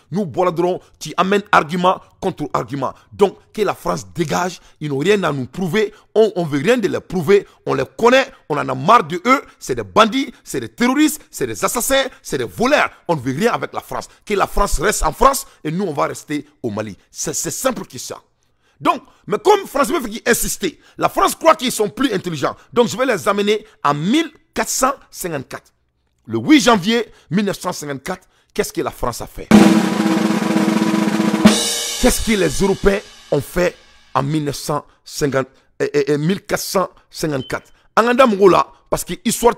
tu amènes argument contre argument donc que la France dégage ils n'ont rien à nous prouver on ne veut rien de les prouver on les connaît on en a marre de eux c'est des bandits c'est des terroristes c'est des assassins c'est des voleurs on ne veut rien avec la France que la France reste en France et nous on va rester au Mali c'est simple que ça donc, mais comme France veut insister, la France croit qu'ils sont plus intelligents. Donc, je vais les amener à 1454 le 8 janvier 1954, qu'est-ce que la France a fait Qu'est-ce que les Européens ont fait en 1950, Et 1454 En parce que l'histoire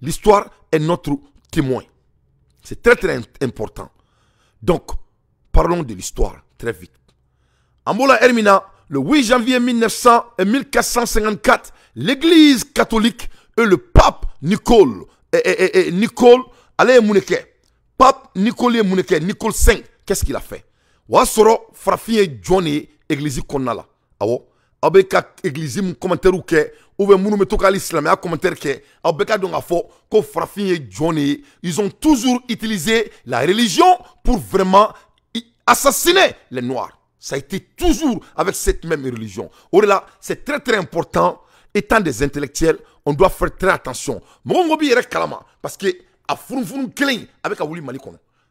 l'histoire est notre témoin. C'est très très important. Donc, parlons de l'histoire très vite. Ambola Hermina, le 8 janvier 1954... et 1454, l'Église catholique et le pape Nicole eh, eh, eh, Nicole, allez, Mouneke. pape Nicole Mouneke, Nicole 5 qu'est-ce qu'il a fait Wasoro, y'a Johnny, église qu'on a là église commentaire ou bien minnu bɛ to k'ali commentaire kɛ ka ko ils ont toujours utilisé la religion pour vraiment assassiner les noirs ça a été toujours avec cette même religion o là, c'est très très important étant des intellectuels on doit faire très attention ne mɔgɔ pas kalama parce que a funufunu kelen avec a bɛ wuli mali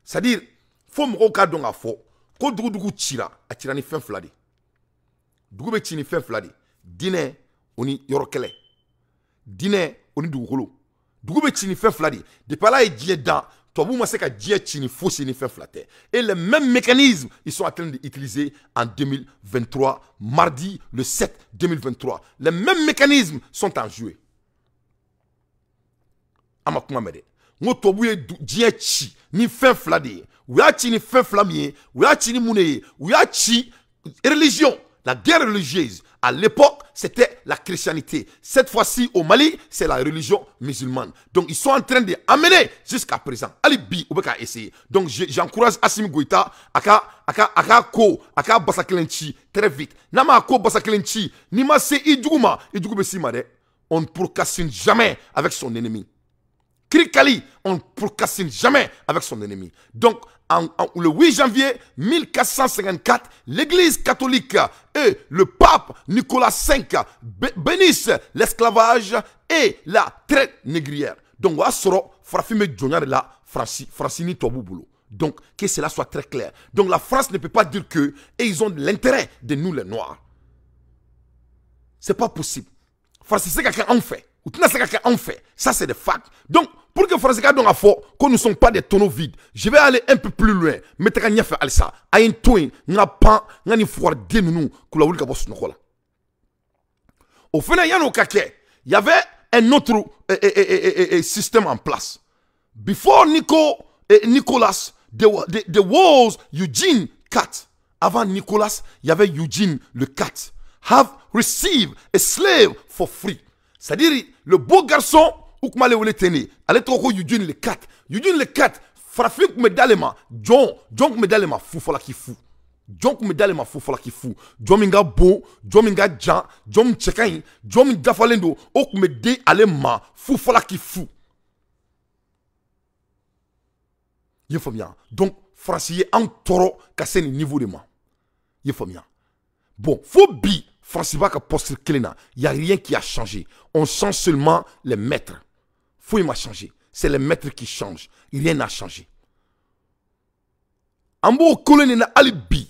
c'est à dire fo mɔgɔw k'a dɔn k'a fɔ ko dugu dugu cira a cira ni fɛn fila de dugu bɛ ci ni fɛn fila de diinɛ o ni yɔrɔ kɛlɛ diinɛ o ni de depuis ala ye diɲɛ dan toi vous se ka diɲɛ ci ni ni fɛn flate. et les mêmes mécanismes ils sont en train d'utiliser en 2023 mardi le 7 2023 les mêmes mécanismes sont en jeu ama kuma mede dɛ n ye ni fɛn de ni ye ni religion la guerre religieuse à l'époque c'était la christianité cette fois-ci au Mali c'est la religion musulmane donc ils sont en train de amener jusqu'à présent ali bi u essayer donc j'encourage Assimi Goïta aka, aka aka ko aka basaklenchi très vite Nama ma ko basa n'i ma se idouma jugu s'i on ne procrastine jamais avec son ennemi Krikali, on ne procrastine jamais avec son ennemi. Donc, le 8 janvier 1454, l'Église catholique et le pape Nicolas V bénissent l'esclavage et la traite négrière. Donc, la Donc, que cela soit très clair. Donc, la France ne peut pas dire que et ils ont l'intérêt de nous les Noirs. C'est pas possible. c'est quelqu'un en fait vous ça c'est des facts donc pour que France ka a qu'on ne soit nous sommes pas des tonneaux vides je vais aller un peu plus loin Mais bɛ taga fait, ça. a une n n'a pas, n ka pan un ka nin nous ka y avait un autre euh, euh, euh, système en place before Nico Nicolas there, there, Eugene Cat avant Nicolas il y avait Eugene le Cat have received a slave for free c'est-à-dire, le beau garçon, ou comment le teni, ale tɔgɔ ko Eugene le 4. les le 4, farafin kun bɛ d'ale ma, jɔn, jɔn fou, bɛ ma fu fou k'i fu. ma fou fou k'i fou. fou min beau bon jɔn min jan jɔn min cɛ ka ɲi jɔn min dafalen fou fou ma k'i fou. Yé donc faransi en Toro tɔɔrɔ niveau de moi Yé ye bien bon fou bi il n'y a rien qui a changé on change seulement les maîtres Fouille m'a changé c'est les maîtres qui changent rien n'a changé Ambo, changé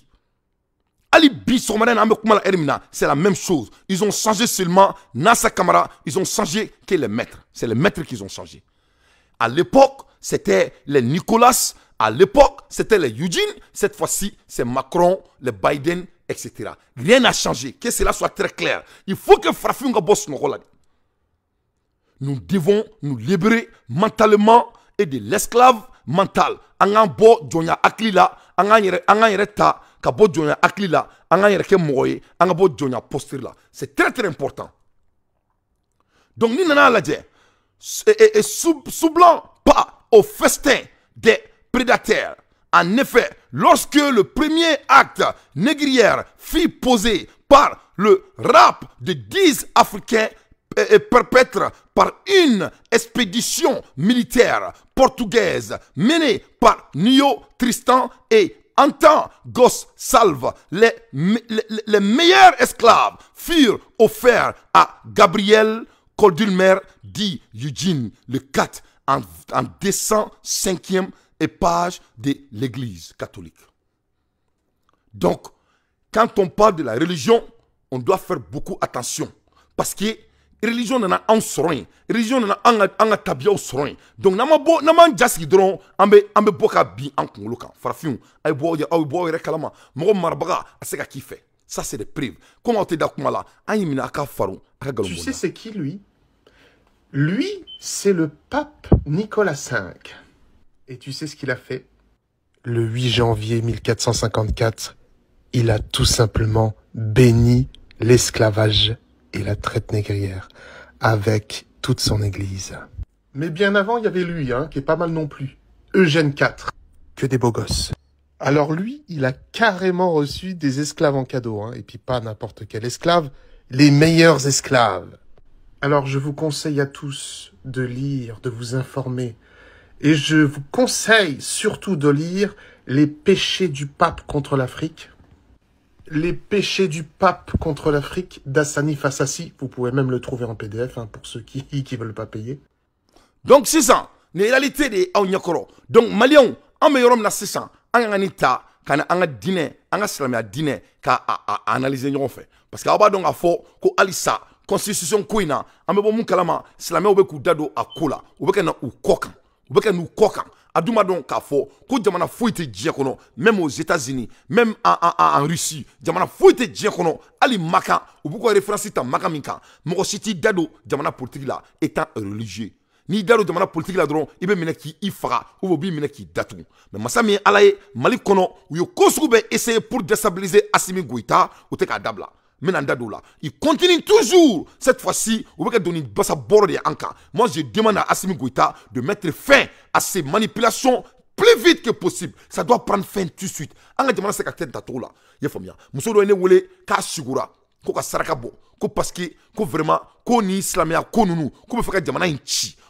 c'est la même chose ils ont changé seulement sa Camara ils ont changé que le maître. c'est les maîtres qu'ils ont changé à l'époque c'était les Nicolas à l'époque c'était les Eugene cette fois-ci c'est Macron les Biden etc. Rien n'a changé. Que cela soit très clair. Il faut que Frafunga bosse Nous devons nous libérer mentalement et de l'esclave mental. An bo bɔ jɔnya hakili la, an k'an yɛrɛ an k'an ta ka la, la. C'est très très important. Donc nina nan'a lajɛ, et, pas au festin des prédateurs. En effet, lorsque le premier acte négrière fut posé par le rap de dix Africains et perpétré par une expédition militaire portugaise menée par Nio Tristan et Antan Goss Salve, les, meilleurs esclaves furent offerts à Gabriel Cordulmer dit Eugene le 4 en, en décembre 5e et page de l'Église catholique. Donc, quand on parle de la religion, on doit faire beaucoup attention. Parce que religion on a religion nana a en un donc un m'an un boka bi en un a un bɔ ça c'est des un Comment tu sais c'est qui lui lui c'est le pape Nicolas V et tu sais ce qu'il a fait Le 8 janvier 1454, il a tout simplement béni l'esclavage et la traite négrière avec toute son église. Mais bien avant, il y avait lui, hein, qui est pas mal non plus. Eugène IV. Que des beaux gosses. Alors lui, il a carrément reçu des esclaves en cadeau, hein. et puis pas n'importe quel esclave, les meilleurs esclaves. Alors je vous conseille à tous de lire, de vous informer, et je vous conseille surtout de lire Les péchés du pape contre l'Afrique. Les péchés du pape contre l'Afrique d'Assani Fassassi. Vous pouvez même le trouver en PDF hein, pour ceux qui ne *laughs* veulent pas payer. Donc c'est ça. La réalité de Aounyakoro. Donc Malion, en meilleur na c'est ça. Anganita, kana on dîner, anga à dîner, ka analyser nyon fait. Parce que donc a fort, ko Alissa, constitution koina, amebo mou kalama, slamia obe d'ado à kola, obe kana u u bɛ aduma n'u kafo, kan a k'a ko jamana foyi même aux États-Unis même en, Russie jamana foyi tɛ ali kɔnɔ hali Maka u b'u ka référence ta Maka min kan mɔgɔ si t'i da jamana politique la étant religieux n'i da jamana politique la dɔrɔn i bɛ minɛ k'i faga ou b'i mais masa min ye Ala Mali kɔnɔ u ko pour déstabiliser Asimi Goita u tɛ k'a Menanda. bɛna il continue toujours cette fois-ci vous bɛ ka donner basa bɔrɔ de ye moi je demande à Assimi Goïta de mettre fin à ces manipulations plus vite que possible ça doit prendre fin tout de suite Anga demande jamana tɛ se ka kɛ nin tacogo la i ye faamuya k'a ko ka saraka ko parce que ko vraiment ko ni slamia, ko ninnu k'u bɛ fɛ ka jamana un chi.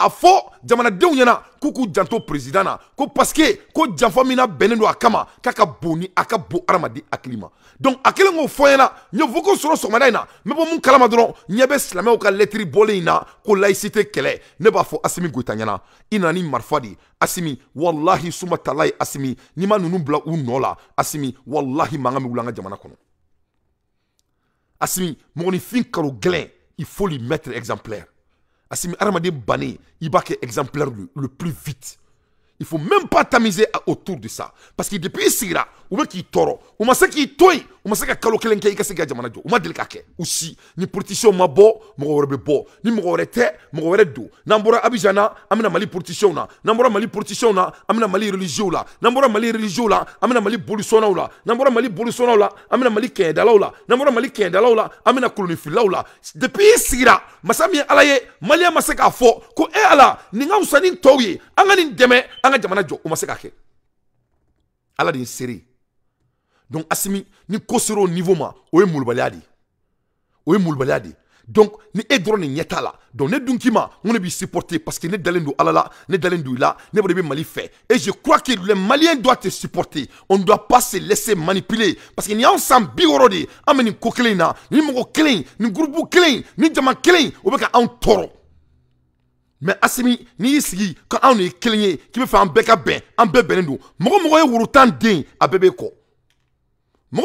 a Jamana jamanadenw kuku k'u k'u janto president na ko que ko janfa min akama, kaka boni, a kama k'a a donc akele kɛlen k'o fɔ n ye vocal sɔrɔ sɔgɔmada mun kalama ko ne b'a fo Asimi Goyita inani marfadi Asimi wallahi suma Asimi n'i ma unola, nola Asimi wallahi mangami bɛ jamana Asimi fin kalo il faut lui mettre exemplaire Assimi Armadé banné, il va être exemplaire le, le, plus vite. Il faut même pas tamiser autour de ça. Parce que depuis Sira, ou bien qu'il toro, ou bien qu'il toye, Uma se ka kalo kelen kɛ i ka se ka jamana jɔ u ma deli ka kɛ u si ni politisiɛnw ma bɔ mɔgɔ wɛrɛ bɛ bɔ ni mɔgɔ wɛrɛ tɛ mɔgɔ wɛrɛ don n'an bɔra abijan na mali politisiɛnw na n'an mali politisiɛnw na an mali religieux la n'an mali religieux la an mali bolisɔnnaw la n'an mali bolisɔnnaw la an bɛna mali kɛɲɛdalaw la n'an bɔra mali kɛɲɛdalaw la an bɛna kolonifilaw la depuis i sigira masa min ye ala ye maliyɛn ma se k'a fɔ ko ala nin ka ni an ka nin an jamana jɔ u se ka kɛ ala de ye donc Asimi ni kosero niveau ma o ye Oye de donc ni e dɔrɔn la donc ne dunkima, k'i ne b'i supporter parce que ne dalendo don ala la ne dalendo don la ne de mali fait. et je crois que le malien doit te supporter on ne doit pas se laisser manipuler parce que ni y'anw bigorodi, amen wɔɔrɔ de ni an ni nin ko ni in na nin mɔgɔ kelen in nin gurupu asimi n'i y'i sigi ka anw de ye kelen ye k'i bɛ fɛ an bɛɛ ka bɛn an bɛɛ bɛnnen den a bɛɛ ko mais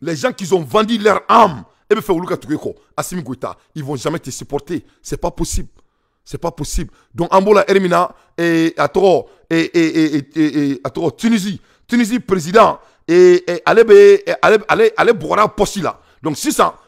les gens qui ont vendu leur âme et ne fait ils vont jamais te supporter c'est pas possible c'est pas possible donc Ambola Ermina, et et Tunisie Tunisie président et allez allez allez allez allez, poste donc ans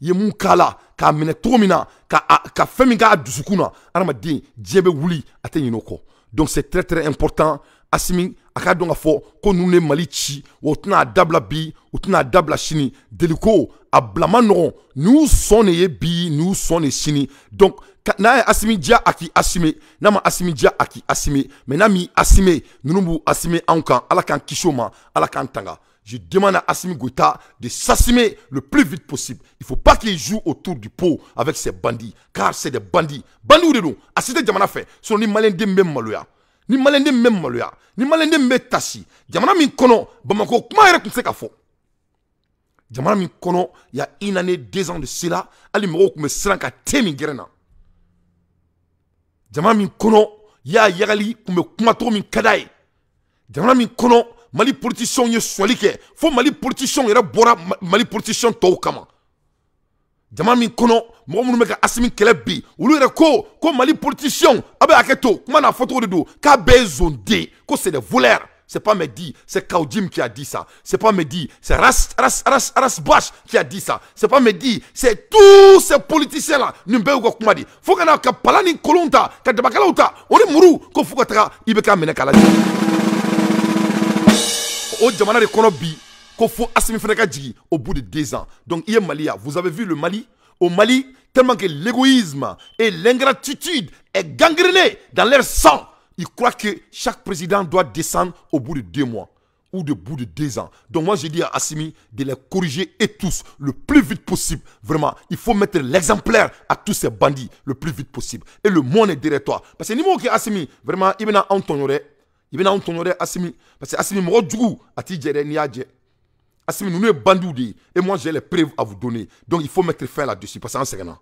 ye mun k'a la k'a minɛ du min na ka a wuli donc c'est très très important Asimi a k'a dɔn ka fɔ ko ninnu bi u tɛn'a dabila sini deliko a bila nɔgɔn bi nous y'u sɔn de donc n'a Asimi diya a k'i assumer n'a Asimi diya a k'i asime, mais n'a m'i assumer ninnu b'u anw kan Ala k'an tanga je demande à Assimi Goïta de s'assumer le plus vite possible. Il ne faut pas qu'il joue autour du pot avec ces bandits. Car c'est des bandits. Bandits ou de nous Assiste Jamana fait. les ni de même maloya. Ni malin même maloya. Ni malin même tachi. Jamana min kono. Bamako, kuma yere kumse ka fo. Jamana min kono. Il y a une année, deux ans de cela. Ali moro kume selan ka temi gerena. Jamana min kono. y a yagali kume kumato min kadaye. Jamana min kono mali politisiɛnw ye il faut faut mali il yɛrɛ bora mali politicien tɔw kama jama min faut mɔgɔ bi ko ko mali politicien, abe aketo, comment il de do k'a ko c'est des voleurs c'est pas c'est Kaudim qui a dit ça. C'est pas Mehdi, c'est Ras, Ras, Ras, Ras Bash qui a dit ça. C'est pas Mehdi, c'est tous ces politiciens-là. Numbeu Il Faut qu'on Kapalani Kolonta, Kadabakalouta, on est Il faut qu'on faut, jamana de au bout de deux ans donc hier malia mali vous avez vu le mali au mali tellement que l'égoïsme et l'ingratitude est gangrené dans leur sang ils croient que chaque président doit descendre au bout de deux mois ou de bout de deux ans. Donc moi, j'ai dit à Assimi de les corriger et tous le plus vite possible. Vraiment, il faut mettre l'exemplaire à tous ces bandits le plus vite possible. Et le monde est derrière toi. Parce que ni moi qui Assimi, vraiment, il un il maintenant, on tɔɲɔ dɛ asimi parce que asimi mɔgɔ jugu a t'i jɛ n'i y'a asimi nous sommes bandiw et moi j'ai les preuves à vous donner donc il faut mettre fin là-dessus parce qu'en c'est moment,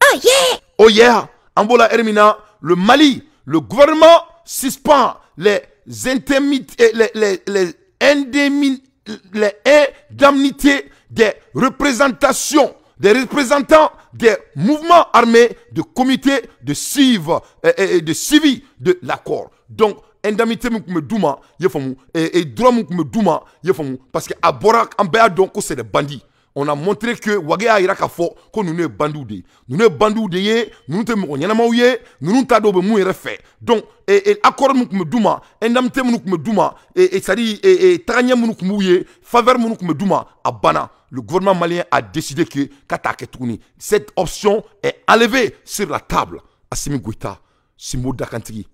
oh yeah oh yeah En bɔra Hermina, le Mali le gouvernement suspend les indemnités eh, les les les indemnités des représentations des représentants des mouvements armés, de comités de suivre eh, eh, de suivi de l'accord. Donc, indemnité me douma droit parce que a c'est des bandits on a montré que wage y'a jira k'a fɔ ko ninnu de ye ninnu de ye ninnu tɛ mɔgɔ ɲɛnamaw donc et accord min douma, bɛ d'u ma indemnité douma bɛ c'est faveur le gouvernement malien a décidé que cette option est enlevée sur la table asimi goita simbo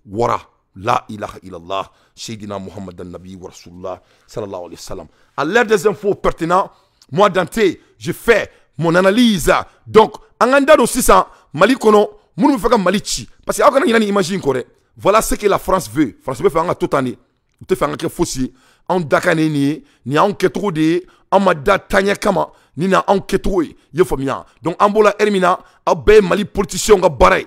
wara la ilaha illallah, Sayyidina Muhammad al-Nabi wa Rasulullah sallallahu alayhi wa sallam. À l'ère des infos pertinentes, moi Dante, je fais mon analyse. Donc, en andant aussi ça, Mali kono, mounou faisons Mali chi. Parce que, quand on imagine quoi, voilà ce que la France veut. France veut faire un tout année. Ou te faire un fossé. En dakane ni, ni en ketro de, en mada tanya kama, ni na en ketro il faut famia. Donc, en bola ermina, abbe Mali politicien ga barey.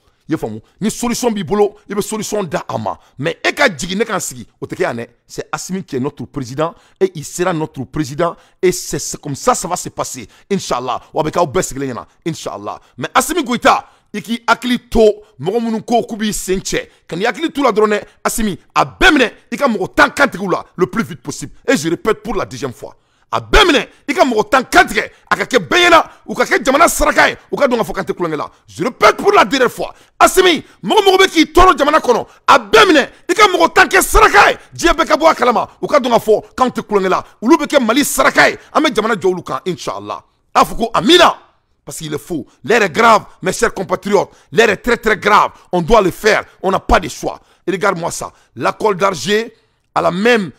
i ye faamu ni solution b'i bolo i bɛ solution da a ma mais e ka jigin ne c'est Assimi qui est notre président et il sera notre président et c'est comme ça ça va se passer Inshallah, wa bɛ k'aw bɛɛ sigilen ɲɛna inchallah mais Assimi Goita i k'i hakili to mɔgɔ minnu ko k'u b'i sen cɛ ka n'i hakili t'u la dɔrɔn Assimi a bɛɛ minɛ i ka mɔgɔ tan kantigiw la le plus vite possible et je répète pour la deuxième fois a bɛɛ minɛ i ka mɔgɔ tan kantigɛ jamana saraka ye u je répète pour la dernière fois asimi mɔgɔ mɔgɔ bɛ k'i jamana kɔnɔ a bɛɛ minɛ i ka mɔgɔ tan kɛ saraka ye diɲɛ bɛɛ mali jamana jɔ inshallah amina Parce qu'il est faux. L'air est grave, mes chers compatriotes. L'air est très très grave. On doit le faire. On n'a pas de choix. Et regarde-moi ça. La colle d'argent, à la même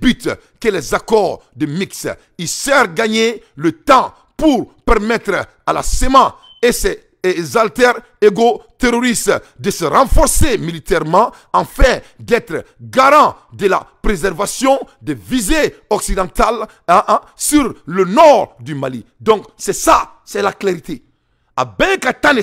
but que les accords de mix. Il sert gagner le temps pour permettre à la SEMA et ses alter ego terroristes de se renforcer militairement afin d'être garant de la préservation des visées occidentales hein, hein, sur le nord du Mali. Donc c'est ça, c'est la clarté. A bien qu'à de de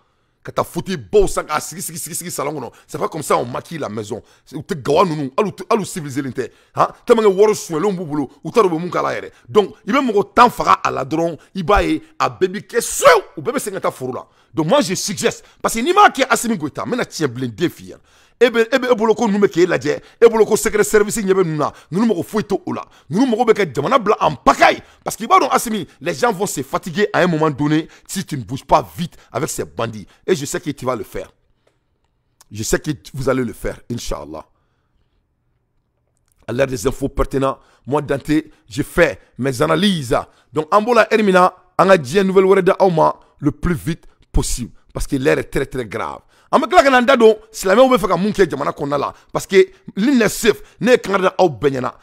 que t'as foutu beau sang assis ah, siri siri siri siri salon non c'est pas comme ça on maquille la maison ou te gawa non nous allou allou civiliser l'inter hein t'as mangé waro soin l'homme boulot ou t'as robé mon calaire donc il même mon temps fera à l'adron drone il va et à baby qu'est-ce ou bébé c'est un tas fourlant donc moi je suggère parce que ni marqué qui mignon t'as mais là tiens blindé fier e bɛ e ko ninnu bɛ k'e ko secret service ɲɛ bɛ nous na ninnu mago foyi to o la ninnu mago en pagaille parce qu'il va dans dɔn Asimi les gens vont se fatiguer à un moment donné si tu ne bouges pas vite avec ces bandits et je sais que tu vas le faire je sais que vous allez le faire Inch'Allah à l'ère des infos pertinentes. moi Dante j'ai fait mes analyses donc Ambola b'o la heure min na nouvelle wɛrɛ di le plus vite possible parce que l'air est très très grave an bɛ tila ka na n da don silamɛw bɛ fɛ ka mun kɛ parce que li ne ye kanga da aw bɛɛ ɲɛna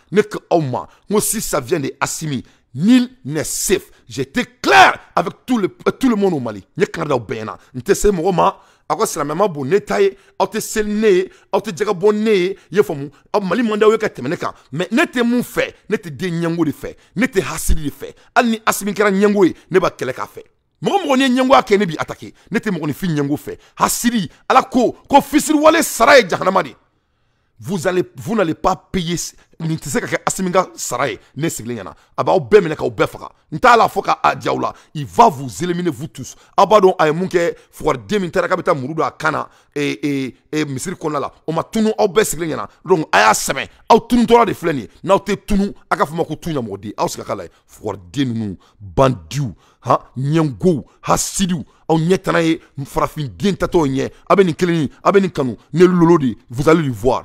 ne aw si ça vient de asimi ni nɛsef j'étais clair avec tout le euh, tout le monde au mali N'ek ye kanga da aw bɛɛ ɲɛna n tɛ se mɔgɔ ma aw ka bon ne ta ye aw tɛ seli ne ye aw tɛ jɛgɛ bɔ ne ye i mali man ye ne kan mɛ ne de fɛ ne tɛ hasidi de fɛ hali ni asimi kɛra ɲɛngo ye ne b'a kɛlɛ k'a mɔgɔ mɔgɔ ni kɛ ne b'i atake ne tɛ mɔgɔninfin ɲɛngo fɛ hasiri ala ko ko fisiriwale sara ye jahanama de vous allez vous n'allez pas payer nin tɛ se ka kɛ asimi ka sara ye ne sigilen ɲɛna a b'aw bɛɛ minɛ k'aw bɛɛ faga n t'a la fɔ k'a aw la il va vous éliminer vous tous aw b'a dɔn a ye mun kɛ fugari min taara k'a bɛ taa muru don a kan na e, e, e, misiri kɔnɔna la o ma tunu aw bɛɛ sigilen ɲɛna donc a y'a sɛbɛn aw tunutɔla de filɛ nin ye n'aw tɛ tunu a ka fɔ ma ko tu ɲɛmɔgɔden aw sigi ka lajɛ fugariden ninnu bandiw han ɲɛngow hasidiw aw ɲɛtana ye farafinden tatɔ ɲɛ aw bɛ nin kelen bɛ nin kanu ne lolo de vous allez le voir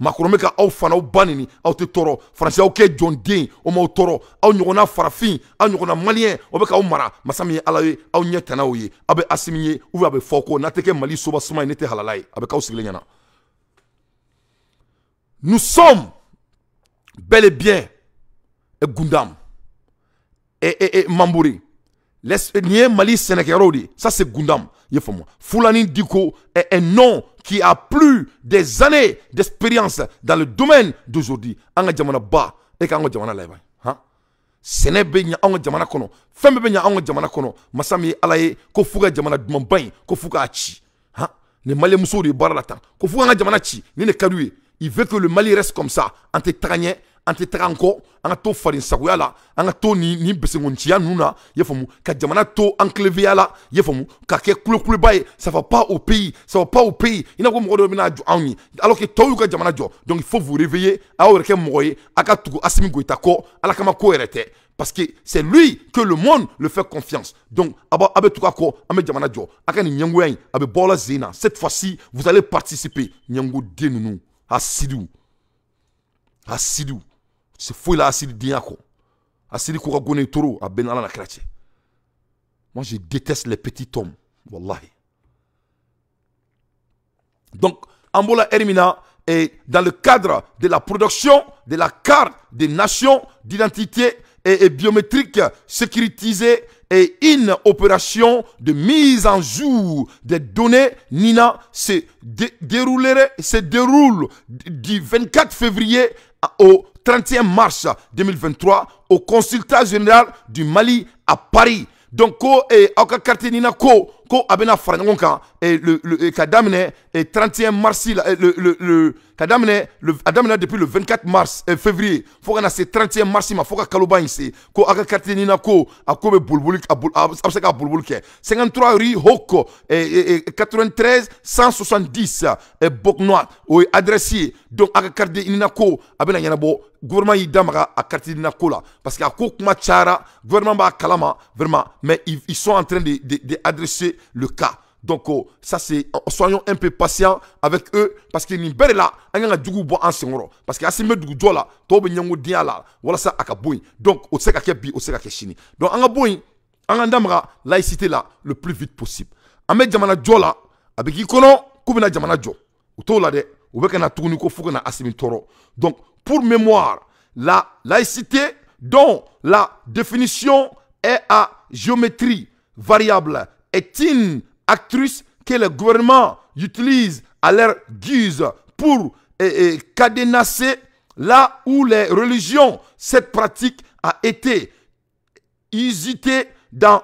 makɔrɔ bɛ ka aw fana aw ba nini aw tɛ tɔɔrɔ faransi aw kɛ jɔnden o m'aw tɔɔrɔ aw ɲɔgɔnna farafin aw ɲɔgɔnna maliyɛn o mara masa min ye ala ye aw ɲɛ ye aw u n'a mali soba suma ye ne tɛ halala nous sommes bel et bien Gundam et, et, et Mambouri nin ye mali ça c'est Gundam i ye faamu Fulani Diko est un nom qui a plus des années d'expérience dans le domaine d'aujourd'hui Anga djamana ba et k'an djamana jamana laban han hein? sɛnɛ bɛ Anga anw ka jamana kono Anga djamana Kono. Masami jamana kɔnɔ masa achi. ye Le Mali ko jamana dumanba ko f'u k'a ci ko jamana il veut que le Mali reste comme ça en te an tranco, anga an kɔ an ka to faden sagoya la an to nin nin bisengonciya ninnu na ka jamana to ça va pas au pays ça va pas au pays ina n'a fɔ anni, alors que to y'u ka jamana donc il faut vous réveiller a moye parce que c'est lui que le monde le fait confiance. Donc, abo abe tuka ko, a jamana jo, akani Cette fois-ci, vous allez participer. nyangu de nounou. Hasidou se là à ben ko toro moi je déteste les petits hommes wallahi donc Ambola Hermina Est dans le cadre de la production de la carte des nations d'identité et, biométrique sécurisée et une opération de mise en jour des données NINA se, se déroule du 24 février au 31 mars 2023 au consultat général du Mali à Paris donc ko eh, cas nina ko ko Abena et le, le kadamine et 31 mars la, le le le kadamine le adamine depuis le 24 mars et euh, février faut qu'on a ces 31 mars il faut Kaluba ici ko aka katini na ko akobe bulbul c'est ka bulbul ke 53 rue hoko et 93 170 et boknoa o adressé donc aka katini na ko abena yana bo gouvernement y'i damaga a kariti dina ko parce que a ko kuma gouvernement b'a kalama vraiment mais ils, ils sont en train de, de, de adresser le cas donc, oh, ça c'est, oh, soyons un peu patients avec eux parce que nous là de la an kan ka parce que an bɛ dugujɔ la tɔw bɛ ɲɛngodenya la donc au tɛ se ka bi au tɛ se ka donc an ka bɔ yen an là le plus vite possible ame jamana la a jamana jo. u t'o la ou u bɛ na tuguni donc pour mémoire la laïcité dont la définition est à géométrie variable est une actrice que le gouvernement utilise à leur guise pour cadenasser là où les religions, cette pratique a été hésitée dans,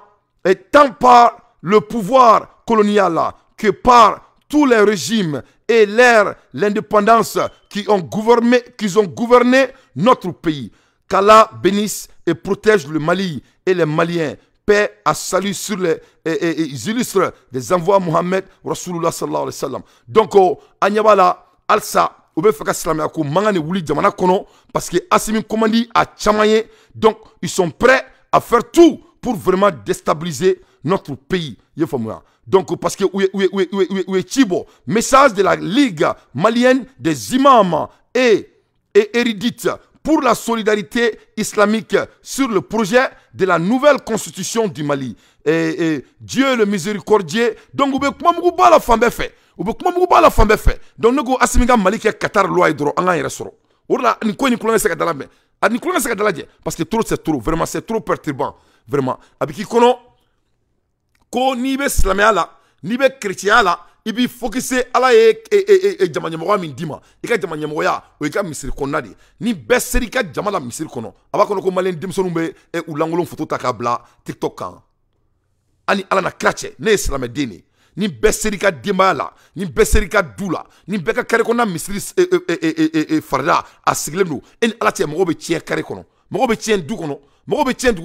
tant par le pouvoir colonial que par tous les régimes et l'ère, l'indépendance qui ont gouverné, qui ont gouverné notre pays. Qu'Allah bénisse et protège le Mali et les Maliens paix à salut sur les, et, et, et, des envois Mohamed Rasulullah sallallahu alayhi wa sallam. Donc, oh, an Alsa, b'a la halisa u bɛ fɛ ka wuli jamana kono parce que Assimi Komandi a chamaye donc ils sont prêts à faire tout pour vraiment déstabiliser notre pays. Il Donc, parce que où est, où est, où est, Chibo Message de la Ligue malienne des imams et, et héritites pour la solidarité islamique sur le projet de la nouvelle constitution du Mali. Et, Dieu le miséricordieux, donc vous pouvez la femme fait. Vous pouvez la femme fait. Donc nous avons Mali qui est Qatar loi droit en un restaurant. parce que c'est trop vraiment c'est trop perturbant vraiment. Abiki ko be la ni chrétien la Ibi b'i fokise ala ye e, e, e, e jama ɲɛmɔgɔya min d'i ma i ka jama ɲɛmɔgɔya o ka ni bɛɛ jamala i ka jama la misiri kɔnɔ a b'a kɔnɔ ko maliyɛn denmisɛnninw e, u lankolon foto k'a tiktok kan ani ala na kira cɛ ne ye ni bɛɛ seri i la ni bɛɛ seri ni beka ka kare kɔnɔna misiri e, e, e, e, e, e, farida a sigilen don e ni ala cɛ mɔgɔw bɛ tiɲɛ kare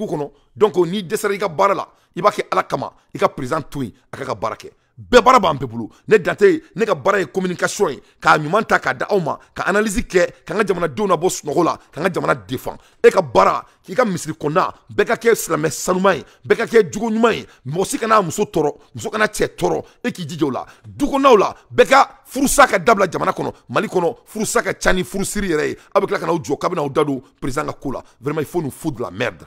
kɔnɔ donc n'i deserika i ka la i b'a kɛ ala kama i ka to bɛɛ baara b'an bɛɛ bolo ne date ne ka baara communication ye k'a ɲuman ta k'a da aw ma ka analyse kɛ ka jamanadenw labɔ sunɔgɔ la ka jamana defan e ka baara k'i ka misiri kɔnɔna bɛɛ ka kɛ silamɛ sanuman ye bɛɛ ka kɛ jogo ɲuman ye mɔgɔ si kana muso tɔɔrɔ muso kana cɛ tɔɔrɔ e k'i jija la du kɔnɔnaw la ka jamana kono. mali kɔnɔ furusa ka ca ni ka n'aw jɔ k'a bɛ vraiment il faut nous foutre la merde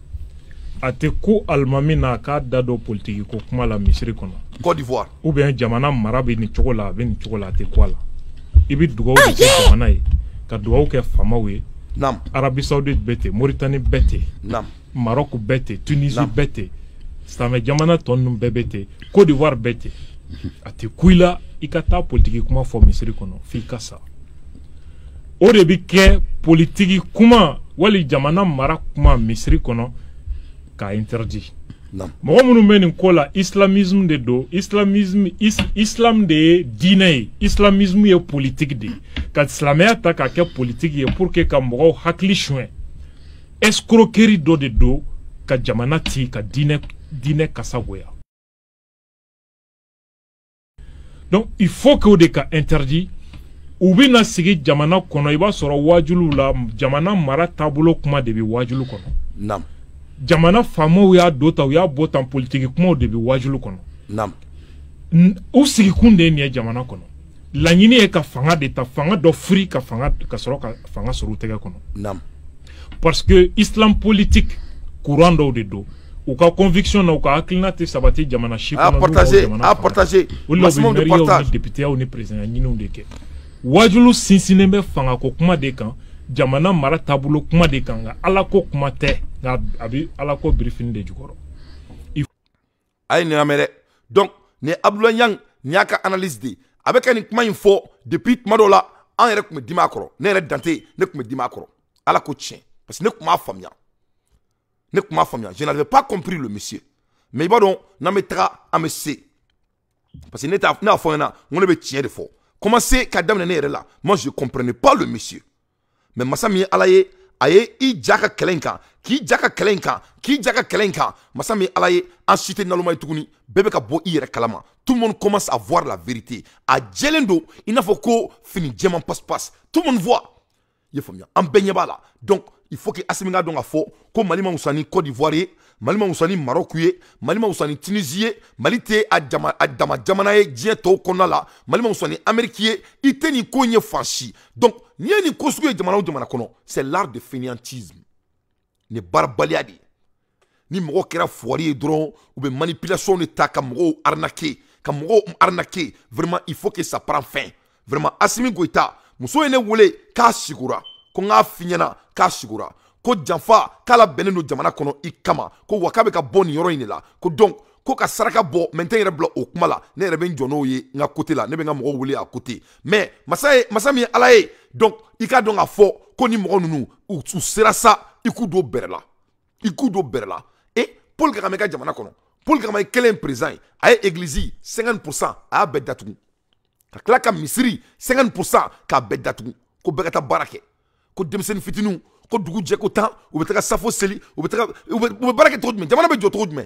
a tɛ ko alimami na a k'a da don politiki ko kuma la misiri kɔnɔ Côte d'Ivoire ou jamana mara bɛ nin cogo la a bɛ nin cogo la a tɛ ko a la i bɛ dugawu de kɛ jamana ye ka dugawu kɛ faamaw ye naam Arabie Saoudite bɛ ten Mauritanie bɛ ten naam Maroc bɛ ten Tunisie bɛ ten silamɛ jamana tɔ ninnu bɛɛ bɛ ten Côte d'Ivoire bɛ ten a tɛ ku la i ka taa politiki kuma fɔ misiri kɔnɔ f'i ka sa o de bɛ kɛ politiki kuma wali jamana mara kuma misiri kɔnɔ k'a interdit mɔgɔ minnu bɛ nin ko la islamisme de do islamisme is, islam de ye diinɛ ye islamisme ye politiki de ka silamɛya ta k'a kɛ politiki ye pour que ka mɔgɔw hakili suɲɛ escroquerie dɔ de do ka jamana ti ka diinɛ diinɛ kasagoya donc il faut que de ka interdit u bena sigi jamana kɔnɔ i b'a sɔrɔ waajuluw la jamana mara taabolo kuma de be waajulu kɔnɔ jamana faamaw y'a do ta u y'a bɔ tan politiki kumaw de bɛ wajulu kɔnɔ u sigikun de ye nin ye jamana kɔnɔ laɲini ye ka fanga de ta fanga dɔ firi ka fanga ka sɔrɔ ka fanga sɔrɔ u tɛgɛ kɔnɔ parce que islam politique courant dɔw de don u ka conviction na u ka hakilina tɛ sabati jamana si kɔnɔ olu de bɛ mɛriyaw ni deputeyaw ni presidenya ɲiniw de kɛ wajulu sinsinnen bɛ fangako kuma de kan jamana mara taabolo kuma de kan nka ala ko kuma tɛ nka a bɛ ala birifini de jukɔrɔ. a ye nin lamɛn dɛ donc nin ye abudulayi yang nin y'a ka analyse de ye a bɛ ka nin kuma in fɔ depuis tuma dɔw la an yɛrɛ tun bɛ dimi a kɔrɔ ne yɛrɛ dante ne tun bɛ dimi a kɔrɔ ala ko tiɲɛ parce que ne tun b'a faamuya ne tun b'a faamuya je n'avais pas compris le monsieur mais i b'a dɔn n'an bɛ taga an bɛ se parce que ne t'a ne y'a fɔ n ɲɛna n ko ne bɛ tiɲɛ de fɔ commencer ka daminɛ ne yɛrɛ la moi je comprenais pas le monsieur. Mais masa min ye ala ye i Jaka Kelenka k'i Jaka Kelenka k'i Jaka Kelenka kɛlɛ kan masa min ye kalama tout le monde commence à voir la vérité a jɛlen il n'a fini jɛman passe-passe tout le monde voit Il ye bien. an bɛɛ ɲɛ la donc il faut que asimi ka dɔn ka ko mali ma wusa ni cote d'ivoire ye mali ma wusa ni marɔku ye mali ma wusa jamana donc n'i ye nin ko sugu ye jamana o jamana kɔnɔ c'est l'art de fainéantisme ni barbarie de ye ni mɔgɔ kɛra fugari ye dɔrɔn u bɛ manipulation de ta ka mɔgɔw arnaquer ka mɔgɔw vraiment il faut que ça prend fin vraiment Asimi Goita muso ye ne wele k'a sigura ko n k'a f'i ɲɛna k'a sigura ko janfa k'ala bɛnnen don jamana kɔnɔ i kama ko wa k'a bɛ ka bɔ nin yɔrɔ in de la ko donc ko ka saraka bɔ mɛ n tɛ yɛrɛ bila o kuma la ne yɛrɛ bɛ n jɔ n'o ye n ka kote la ne bɛ n ka mɔgɔw wele a kote mɛ masa ye masa min ye ala ye i k'a dɔn k'a fɔ ko ni mɔgɔ ninnu u sera sa i k'u don bɛrɛ la i k'u don bɛrɛ la e paul kagame ka jamana kɔnɔ paul kagame kelen perezan ye a ye egilizi 50 pourcent a y'a bɛɛ datugu ka tila ka misiri 50 pourcent k'a bɛɛ datugu ko bɛɛ ka taa baara kɛ ko denmisɛnnin fitininw ko dugu jɛ tan u bɛ taga safo seli u bɛ taga u bɛ baara kɛ cogo jumɛn jamana bɛ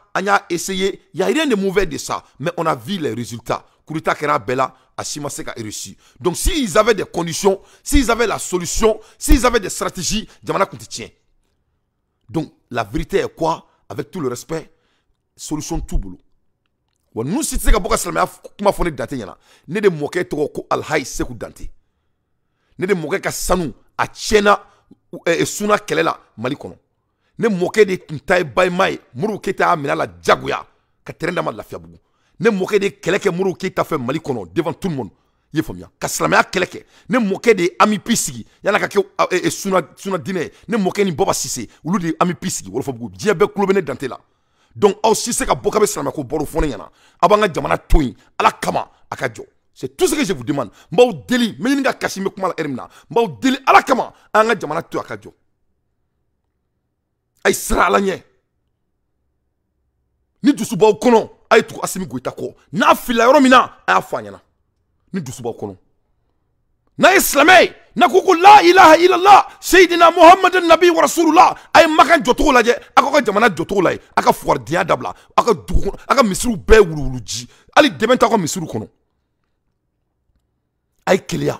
an y'a essayer il y a rien de mauvais de ça mais on a vu les résultats Kurita kɛra bɛɛ a si ma réussi. donc s'ils avaient des conditions s'ils avaient la solution s'ils avaient des stratégies jamana tun tɛ tiɲɛ donc la vérité est quoi avec tout le respect solution tout bolo wa ninnu si tɛ se ka bɔ ka silamɛya kuma fɔ ne dante ɲɛna ne de mɔkɛ tɔgɔ ko alhaji seku dante ne de mɔkɛ ka sanu a tiɲɛna eh, suna kɛlɛ la mali kɔnɔ ne mɔkɛ de tun ta ye y'a la diyagoya ka tɛrɛn d'a lafiyabugu ne mɔkɛ de kɛlɛ kɛ devant tout le monde i ye faamuya ka silamɛya kɛlɛ kɛ ne mɔkɛ de ye amipi sigi yala ka kɛ ah, suna suna diinɛ ne mɔkɛ ni baba sise olu de ye amipi sigi wolofabugu diɲɛ bɛɛ ne dante donc aussi si ka bɔ baro fɔ jamana to yen ala kama c'est tout ce que je vous demande n b'aw deli n bɛ ɲini ka kasi n la na deli kama jamana to a ay sira la ala ɲɛ ni dusu kɔnɔ a ye tugu asimi goyita kɔ n'a filila yɔrɔ min na a y'a fɔ a ɲɛna ni dusu kɔnɔ n'a ye silamɛ ye n'a ko ko la ilaha illallah seyidina muhamadu nabi wa rasulula a ye makan jɔcogo lajɛ a k'aw ka jamana jɔcogo lajɛ a ka fugaridiya dabila a ka dugu kɔnɔ a ka misiriw bɛɛ wuluwulu ji hali dɛmɛ t'aw ka misiriw kɔnɔ a ye keleya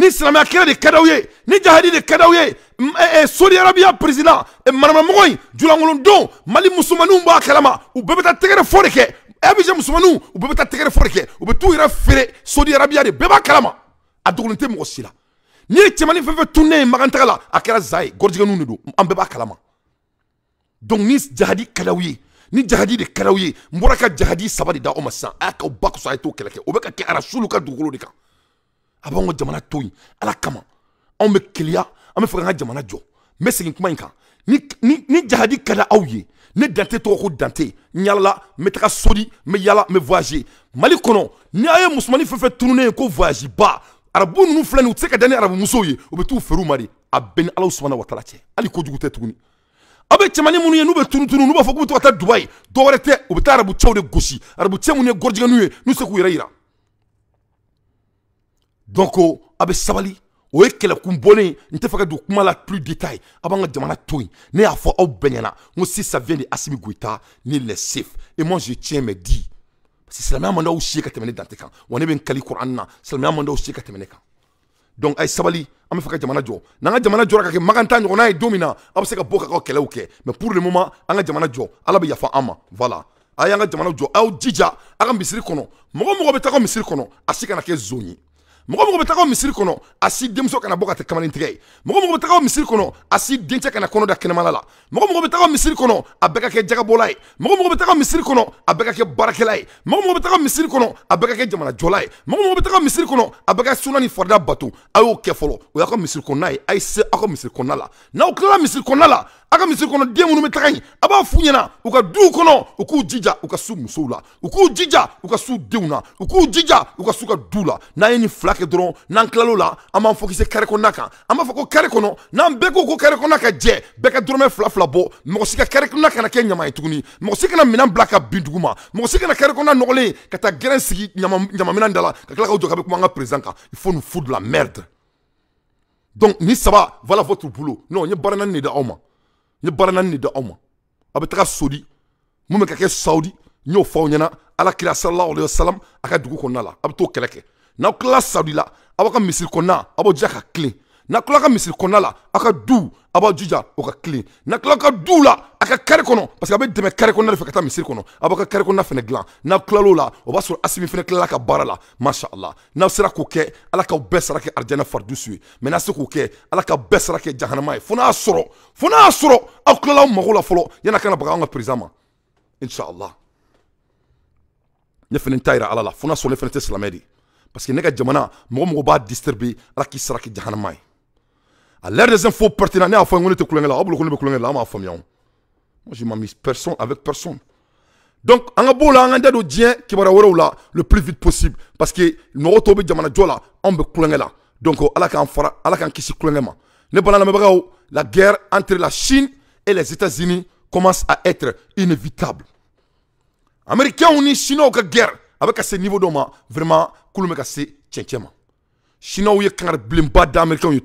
نسلم أكيرا الكراوية نجاه دي الكراوية سوريا ربيا بريزنا مرمى مغوين جولا مولون دون مالي مسلمانون باك لما وببتا تغير فوريك أبي جم مسلمانون وببتا تغير فوريك وبتو يرى فري سوريا ربيا دي ببا كلاما أدولون تي مغسيلا نيه تيماني فنفة توني مغان تغلا زاي غورجي نوني دو أم ببا كلاما دون نيس جهدي كلاوي ni jahadi de karawiye n bɔra ka jahadi saba de da o ma sisan a y'a ka o avant wa jamana to ala kama on me kelia on me jamana Jo. ni ni ni jahadi kala di ni dante to ko dante nyala, metra sodi me yala me voyager mali ni ay musmani fe fe tourner ko ba arabu ninnu filɛ nin u tɛ ka arabu musow ye u a ben ni ala wa taala tuguni arabu gosi arabu se donc oh, abe sabali ou ye que la n tɛ fɛ plus détail a b'an toi jamana ne a fɔ au benyana ni de Asimi Gwita, ni les safe et moi je tiens mes parce que di aw si ye ka tɛmɛ ne dante kan wa ne kali kuran na silamɛya man di aw si donc ay sabali ame faka fɛ jamana jɔ jamana jɔra ka maganta ɲɔgɔnna ye domina, abe se ka bɔ mais pour le moment an jamana jɔ ala yafa ama, voilà aya jamana aw jija a kono misiri kɔnɔ mɔgɔ mɔgɔ asikana zoni mɔgɔ mɔgɔ bɛ taga misiri kɔnɔ a si denmuso kana bɔ ka tɛ kamalen tigɛ ye mɔgɔ mɔgɔ bɛ taga misiri kɔnɔ a si dencɛ kana kɔnɔ da kɛnɛmala la mɔgɔ mɔgɔ bɛ taga misiri kɔnɔ a bɛɛ ka kɛ jagabɔla ye mɔgɔ mɔgɔ bɛ taga misiri kɔnɔ a bɛɛ ka kɛ baarakɛla ye mɔgɔ mɔgɔ bɛ taga misiri kɔnɔ a bɛɛ ka kɛ jamanajɔla ye mɔgɔ mɔgɔ bɛ taga misiri kɔnɔ a bɛɛ ka suna ni farida bato a y'o kɛ fɔlɔ o y'aw ka misiri kɔnɔna ye a ye se aw ka misiri kɔnɔna la n'aw tilala misiri kɔnɔna la a ka misiri kɔnɔ den minnu bɛ taga yen a b'a f'u ɲɛna u ka duw kɔnɔ u k'u jija u ka su musow la u k'u jija u ka su jija u su ka la n'an ye nin fila kɛ dɔrɔn n'an tilal'o la fokise kare kɔnɔna kan an b'a fɔ ko Kare kɔnɔ n'an bɛɛ ko ko kɔnɔna ka jɛ bɛɛ ka dɔrɔmɛ fila fila bɔ mɔgɔ si ka kɛrɛ kɔnɔna kana kɛ ɲama ye tuguni mɔgɔ si kana minɛn bila ka bin dugu ma mɔgɔ si kana kɔnɔna ka taa la ka ka il faut nous foutre la merde donc ni saba voilà votre boulot non n ye baara naani de ma ni ye baara da de di Saudi, ma a bɛ taga sodi mun bɛ ka kɛ sawudi n y'o fɔ aw ala kira sallallahu alaihi wasallam a ka dugu kɔnɔna la a bɛ t'o Saudi la aw ka misiri kɔnɔna aw clean. na tila ka misiri kɔnɔna la a ka du a b'a jija o ka tilen na tila ka du la a ka kɛrɛ kɔnɔ parce que a bɛ dɛmɛ kɛrɛ kɔnɔna de fɛ ka taa misiri kɔnɔ a b'a ka kɛrɛ kɔnɔna fana dilan n'a tilal'o la o b'a sɔrɔ asimi fana tilala ka baara la masha Allah n'aw sera k'o kɛ ala k'aw bɛɛ sara kɛ arijana faridusu ye mɛ n'a se k'o kɛ ala k'aw bɛɛ sara kɛ jahanama ye fo n'a y'a sɔrɔ fo n'a y'a sɔrɔ aw tilala aw mago la fɔlɔ yanni a kana baga anw ka président ma inshallah ne fana ta yira ala la fo n'a sɔrɔ ne fana tɛ silamɛ de ye parce que ne ka jamana mɔgɔ mɔgɔ b'a disturbe ala k'i sara kɛ jahanama ye À l'ère des infos pertinentes, qu'on on était coulé là. On ne coulé là, ma famille. Moi, je ne m'amuse personne avec personne. Donc, on a beau là, on a qui va là le plus vite possible. Parce que nous avons tombé de Djola, on peut là. Donc, on kan fara, Allah kan kisi Ne pas la guerre entre la Chine et les États-Unis commence à être inévitable. Américains ni Chinois une guerre avec ce niveau d'homme, vraiment, coulé ka se tchètchèma. Chinois ou yé kangar blimba d'Américains ou yé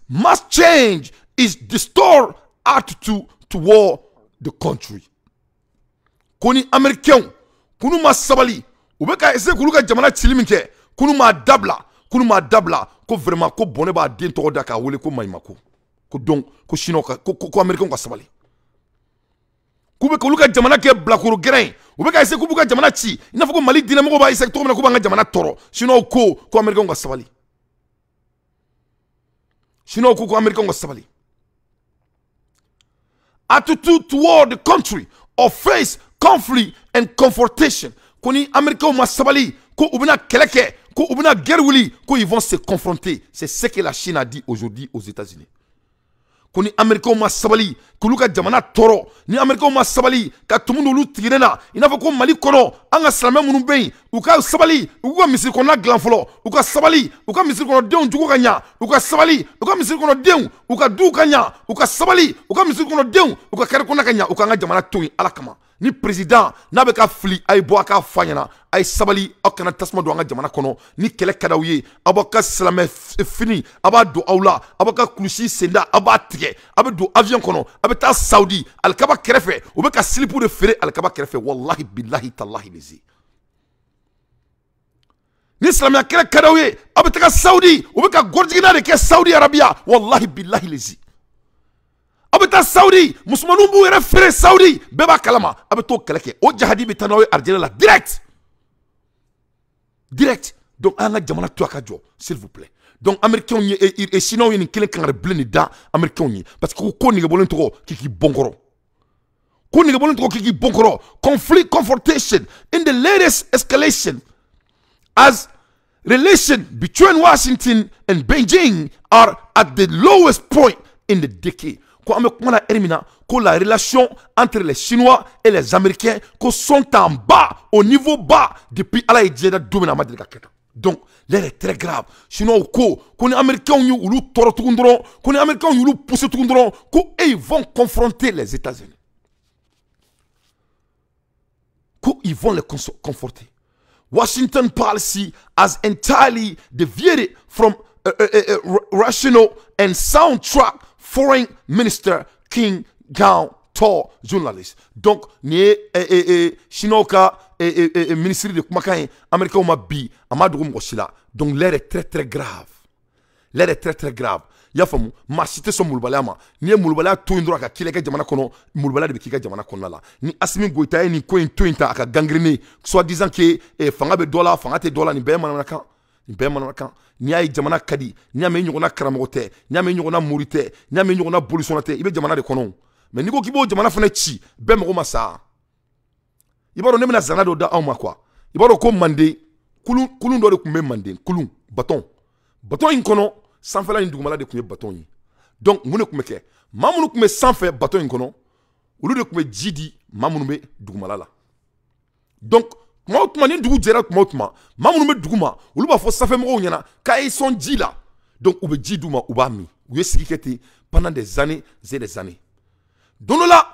must change is distort attitude toward the country Kuni Amerikyon, kunu ma sabali u bɛ ka jamana cili min kunu ma dabila kunu ma dabila ko vrema ko bone b'a den tɔgɔ daka wole wele ko maɲumako ko don, ko chinois ka ko ko américain ka sabali Kube bɛ k'olu jamana ke blakuru gɛrɛn ubeka u kubuka jamana chi, inafuko n'a fɔ mali diinɛmɔgɔw b'a isek cogo min na jamana toro, chinois ko ko Amerikyon ka sabali siniw ko ko amerikɛnw ka sabali attitude toward the country of face conflict and confrontation ko ni Américains vont sabali ko u bɛna ko u bɛna guerre ko ils vont se confronter c'est ce que la chine a dit aujourd'hui aux états-unis ko ni Américains vont sabali k'olu jamana toro ni amerikɛw ma sabali ka tumu d'olu tigɛnɛ na i n'a fɔ ko mali kɔnɔ an ka silamɛ minnu yen u ka sabali u k'u ka misiri kɔnɔna dilan fɔlɔ u ka sabali u ka misiri kɔnɔdenw jogo ka ɲa u ka sabali u ka misiri kɔnɔdenw u ka duw ka ɲa u ka sabali u ka misiri kɔnɔdenw u ka kɛrɛ kɔnɔna ka ɲa u k'an ka jamana to yen ala kama ni président n'a bɛ ka fili a ye bɔ a k'a ɲɛna a ye sabali aw kana tasuma don an ka jamana kɔnɔ ni kɛlɛ ka d'aw ye aw b'aw ka silamɛ fini a b'a don aw la aw b'a ka kulusi senda aw b'a tigɛ aw bɛ don avion kɔnɔ bɛ taa sawudi alikaba kɛrɛfɛ u bɛ ka silipu de feere alikaba kɛrɛfɛ walahi bilahi talahi lezi ni silamɛya kɛlɛ ka d'aw ye aw bɛ taga sawudi u bɛ ka gɔrijigina de kɛ sawudi arabiya walahi bilahi lezi aw bɛ taa sawudi musomaninw b'u yɛrɛ feere sawudi bɛɛ b'a kalama aw bɛ t'o kɛlɛ kɛ o jahadi bɛ taa n'aw ye arijinɛ la direct direct donc an ka jamana to a ka jɔ s'il vous plaît donc les Américains et, et, chinois ye quelqu'un qui a bilen de da américains parce que ko nɛgɛbɔlen tɔgɔ k'i qui qui kɔrɔ ko nɛgɛbɔlen le k'i qui bon gros. conflict confrontation in the latest escalation as relation between washington and beijing are at the lowest point in the decade ko an la eri quoi la relation entre les chinois et les américains ko sont en bas au niveau bas depuis ala la diɲɛ donc, l'air est très grave. Sinon, ko, Quand les Américains ont eu toro tukundron, qu'on est Américains ont eu poussé tukundron, ko ils vont confronter les États-Unis. Qu'ils vont les confronter. Washington policy has entirely deviated from euh, euh, euh, rational and soundtrack foreign minister King Gao Tor journalist. Donc, ni e, Shinoka ministre de kumakan ye ma bi a ma donc l'air est très très grave l'air est très très grave Yafamu, ma cité son Moulbalama, n'i Moulbala, tout endroit yen dɔrɔn a ka Moulbala de bɛ k'i jamana konala ni asimi goyita ni soit disant que eh, fanga Dola, dɔ Dola, fanga ni n'i y'a ye jamana kadi n'i y'a ni i ɲɔgɔnna n'i y'a mɛn i ɲɔgɔnna n'i y'a mɛn i ɲɔgɔnna bolisɔnna jamana de konon mais n'i ko jamana fana i b'a dɔn ne bɛna zana dɔ da anw ma kuwa i b'a dɔn ko manden kulun kulun dɔ de tun bɛ manden kulun baton baton in kɔnɔ sanfɛla in dugumala de tun ye baton donc mun de tun bɛ kɛ maa minnu tun bɛ sanfɛ baton in kɔnɔ olu de tun bɛ ji di maa minnu bɛ dugumala la donc tuma o tuma ni dugu jɛra tuma o tuma maa minnu bɛ dugu ma olu b'a fɔ sanfɛmɔgɔw ɲɛna k'a ye sɔn ji donc u bɛ ji d'u ma u b'a min pendant des années et des années don dɔ la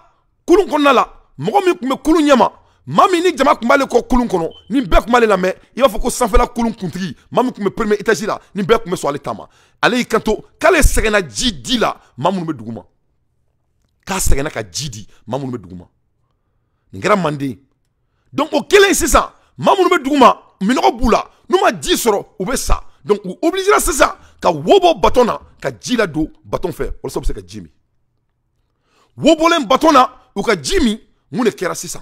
kulun kɔnɔna la mɔgɔ min tun bɛ kulun Mamini min ni jama tun b'ale kɔ kulun kɔnɔ nin bɛɛ tun b'ale lamɛn i premier la ni bɛɛ so ale tama. k'ale sɛgɛnna ji di la maa minnu k'a sɛgɛnna ka ji di me minnu bɛ donc o kɛlen c'est ça minnu me dugu ma minɔgɔ b'u ma ji sɔrɔ u donc ou obligera là ka ça ka wobo ka jila do baton fer on sait bɛ se ka ka jimmy min mun de ça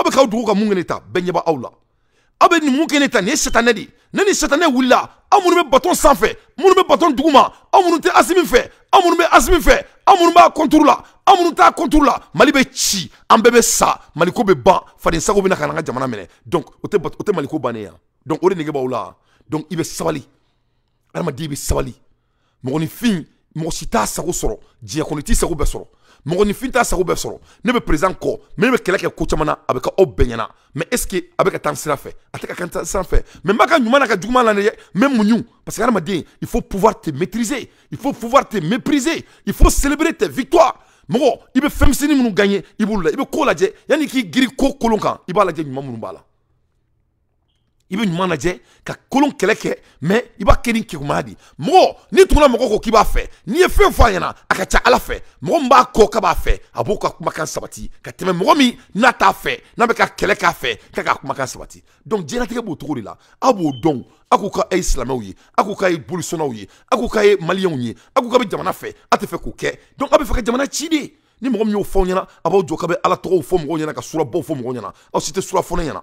aw bɛ k'aw dogo ka mun kɛ ta bɛɛ ɲɛ bɛ aw la aw bɛ nin mun kɛ ta nin ye sitanɛ de ne ni sitanɛ wulila aw minnu bɛ baton sanfɛ minnu bɛ baton duguma aw minnu tɛ asimi fɛ aw minnu bɛ asimi fɛ aw minnu b'a kɔnturu la aw minnu t'a kɔnturu la mali bɛ ci an bɛɛ bɛ sa maliko be ban faden sago bɛ na ka na ka jamana minɛ donc o tɛ maliko bannen yan donc o de nege b'aw la donc i bɛ sabali adamaden i bɛ sabali mɔgɔninfin mɔgɔ si t'a sago sɔrɔ diɲɛ kɔnɔ t'i sago bɛɛ sɔrɔ mon fils t'a sauvé sur ne me présente quoi mais mais quel est le coach avec un ob mais est-ce que avec un temps cela fait avec un temps cela fait mais ma gagne mana que du mal l'année même mon parce que là m'a dit il faut pouvoir te maîtriser il faut pouvoir te mépriser il faut célébrer tes victoires mon il veut faire si nous gagnons il veut il veut quoi là j'ai y a ni qui gris quoi colonca il va là j'ai du bala i manager, ɲuman lajɛ ka kolon kɛlɛ kɛ mɛ i b'a kɛ ni kekumaya de mɔgɔ n'i tugula mɔgɔ ko k'i b'a fɛ n'i ye fɛn fɔ a ɲɛna a ka ca ala fɛ mɔgɔ min b'a kɔ ka b'a fɛ a ka kumakan sabati ka tɛmɛ mɔgɔ min n'a t'a fɛ n'a bɛ ka kɛlɛ k'a fɛ k'a ka kumakan sabati donc diɲɛlatigɛ b'o cogo de la abou b'o dɔn aw k'u ka ye silamɛw ye k'u ka ye bolisɔnnaw ka ka jamana fɛ k'o donc bɛ ka ni mɔgɔ min y'o fɔ aw ɲɛna a b'aw jɔ k'a bɛ ala tɔgɔw fɔ ka surabaw si tɛ surafɔnɔ ɲɛna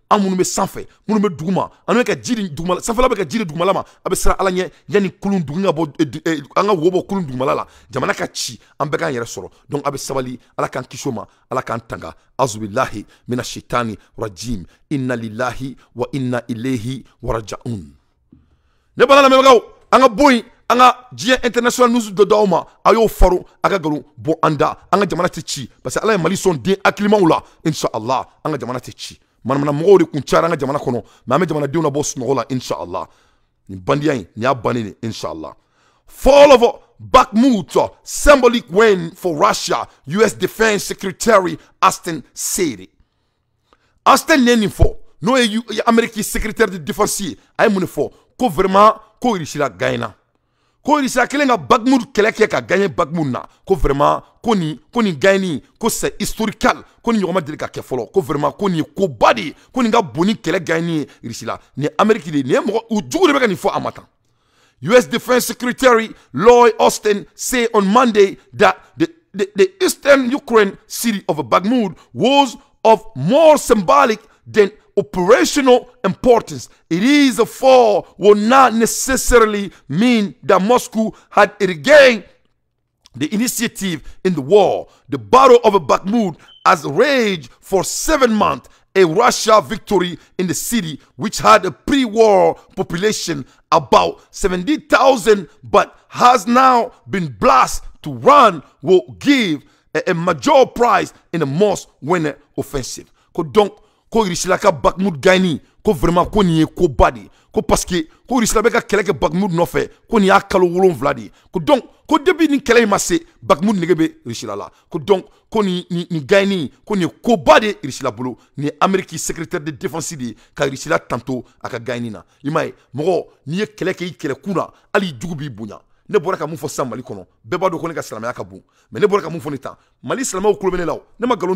an me bɛ sanfɛ minnu me duguma an ka ji di duguma sanfɛla bɛ ka ji di dugumala ma a bɛ siran ala ɲɛ yanni kulun dugu ka bɔ an ka wo bɔ kulun dugumala la jamana ka ci an bɛɛ k'an yɛrɛ donc a bɛ sabali ala k'an kisi ala k'an tanga azubilahi mina shitani, rajim inna lillahi wa inna ilehi warajaun ne bala la an ka anga an ka international nous dɔ d'aw ma a y'o faro a ka galon bɔ an da ci parce que ala ye mali sɔn den hakilimaw la insha allah an ka jamana ci manamana mɔgɔw de kun cayara an ka jamana kɔnɔ mɛ an bɛ jamanadenw labɔ sunɔgɔ la inshallah nin bandiya in nin y'a bannen de inshallah fɔlɔfɔ Bakhmut, symbolic win for Russia, U.S. Defense Secretary Austin said. Austin neni fɔ n'o ye Ameriki Secretary de Defense ye a ye mun de fɔ ko vraiment ko Irisi la ko irisa kelen ka bagmudu kɛlɛ kɛ ka gaɲɛ na ko vraiment ko nin ko ko c'est historical ko nin ɲɔgɔn ma deli ka kɛ fɔlɔ ko vraiment ko nin ye de ko nin ka bon ni kɛlɛ gagner ye irisi la nin ye amɛriki de ye nin ye mɔgɔ u US Defense Secretary Lloyd Austin say on Monday that the, the, eastern Ukraine city of Bakhmut was of more symbolic than operational importance. It is a fall will not necessarily mean that Moscow had regained the initiative in the war. The Battle of Bakhmut has raged for seven months, a Russia victory in the city, which had a pre-war population about 70,000, but has now been blasted to run will give a, a major prize in the most winner offensive. don't. ko irisila ka bakmud gagni ko vraiment ko nin ko koba de ko ko ka kɛlɛ kɛ bakmud nɔfɛ ko nin y'a wolon wolonfila ko donc ko depuis ni kɛlɛ bakmoud ma se bakmud la ko donc ko y ni qu'on y ko ni ko badi de ye amérique secrétaire de défense de ka risila tanto a ka na m'a n'i ye kɛlɛ kɛ i kɛlɛkun na hali b'i ne bɔra ka mun fɔ sisan mali kɔnɔ ko ne ka ne ka tan mali silamɛw tulo ne la ne ma nkalon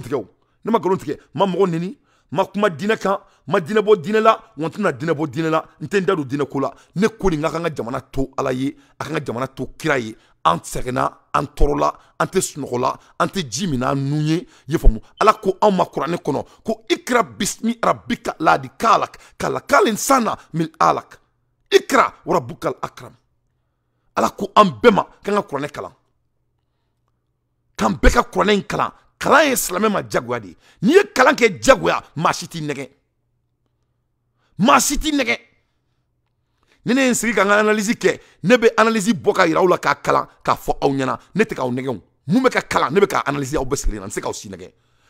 ne ma nkalon tigɛ ma ma kuma ka kan ma diinɛ bɔ diinɛ la wa n tɛna la ne ko nin ka jamana to ala akanga a jamana to kira ye an sɛgɛnna an tɔɔrɔla an tɛ ye ala ko ma ikra bismi arabika ladi kalak kala kalin sana mil alak ikra warabukal akram ala ko an bɛɛ ma k'an ka kuranɛ kalan kalan ye silamɛ ma jagoya de n'i ye kalan kɛ jagoya maa si t'i nɛgɛ maa si t'i nɛgɛ ni ne ye n sigi ka n ka analyse kɛ ne bɛ analyse bɔ ka yira aw la k'a kalan k'a fɔ aw ɲɛna ne tɛ k'aw nɛgɛ o mun bɛ ka kalan ne bɛ k'a analyse aw bɛɛ sigilen na n tɛ se k'aw si nɛgɛ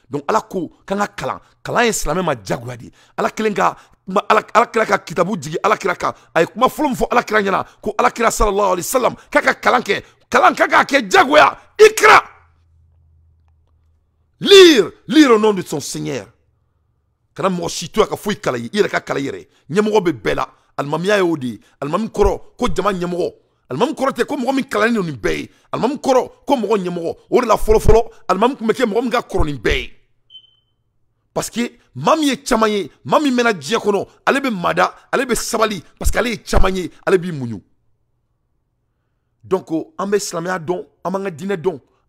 donc ala ko k'an ka kalan kalan ye silamɛ ma jagoya de ye ala kelen ka kuma ala alakira ka kitabu jigi ala kan ka ay kuma fulum fo ala alakira nyana ko ala alakira sallallahu alaihi wasallam kaka kalanke kalan kɛ kalan ka k'a kɛ jagoya i lire lire au nom de son seigneur Quand mɔgɔ si to ya ka foyi kala il a qu'à kala i yɛrɛ ɲɛmɔgɔ bɛ bɛɛ la alimamiya ko jama ɲɛmɔgɔ alimami kɔrɔ ko mɔgɔ min kalannen don nin ko mɔgɔ ɲɛmɔgɔ ori la fɔlɔfɔlɔ alimami tun bɛ kɛ mɔgɔ min ka parce que mamia min ye caman ye maa min mɛnna diɲɛ mada ale sabali parce que ale ye caman Donc, ale b'i donc an bɛ silamɛya dɔn an b'an ka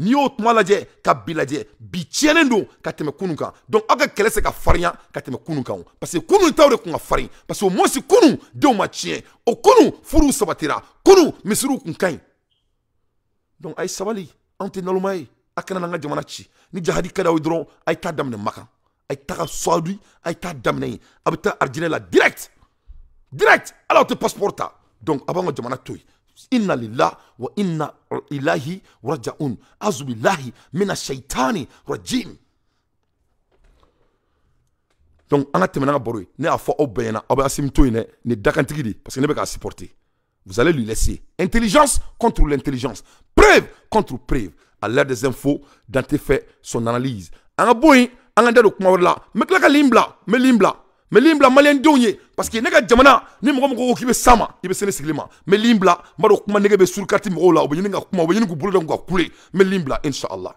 n'i y'o kuma ka bilaje bi tiɲɛnen don donc aw ka kɛlɛ se ka farinya ka tɛmɛ kunun kan parce que kunun taw de kun ka parce que o kunun sabatira Kunu misiriw kun ka ɲi donc a ye sabali anw tɛ naloma ni jahadi ka d'aw ye dɔrɔn a ye taa daminɛ makan a la direct direct ala tɛ passeport ta donc a b'an inna lillah wa inna ilahi rajaun billahi mina shaitani rajim donc an ka tɛmɛ n'an ne y'a fɔ aw bɛɛ ɲɛna aw parce ne peut k'a supporter vous allez lui laisser intelligence contre l'intelligence preuve contre preuve à l'heure des infos Dante fait son analyse en ka en yen le ka là don mais l'imbla malien pas parce que jamana ni ko k'i sama ma i se ne mais limbla be sur carte kuma la kuma kule inshallah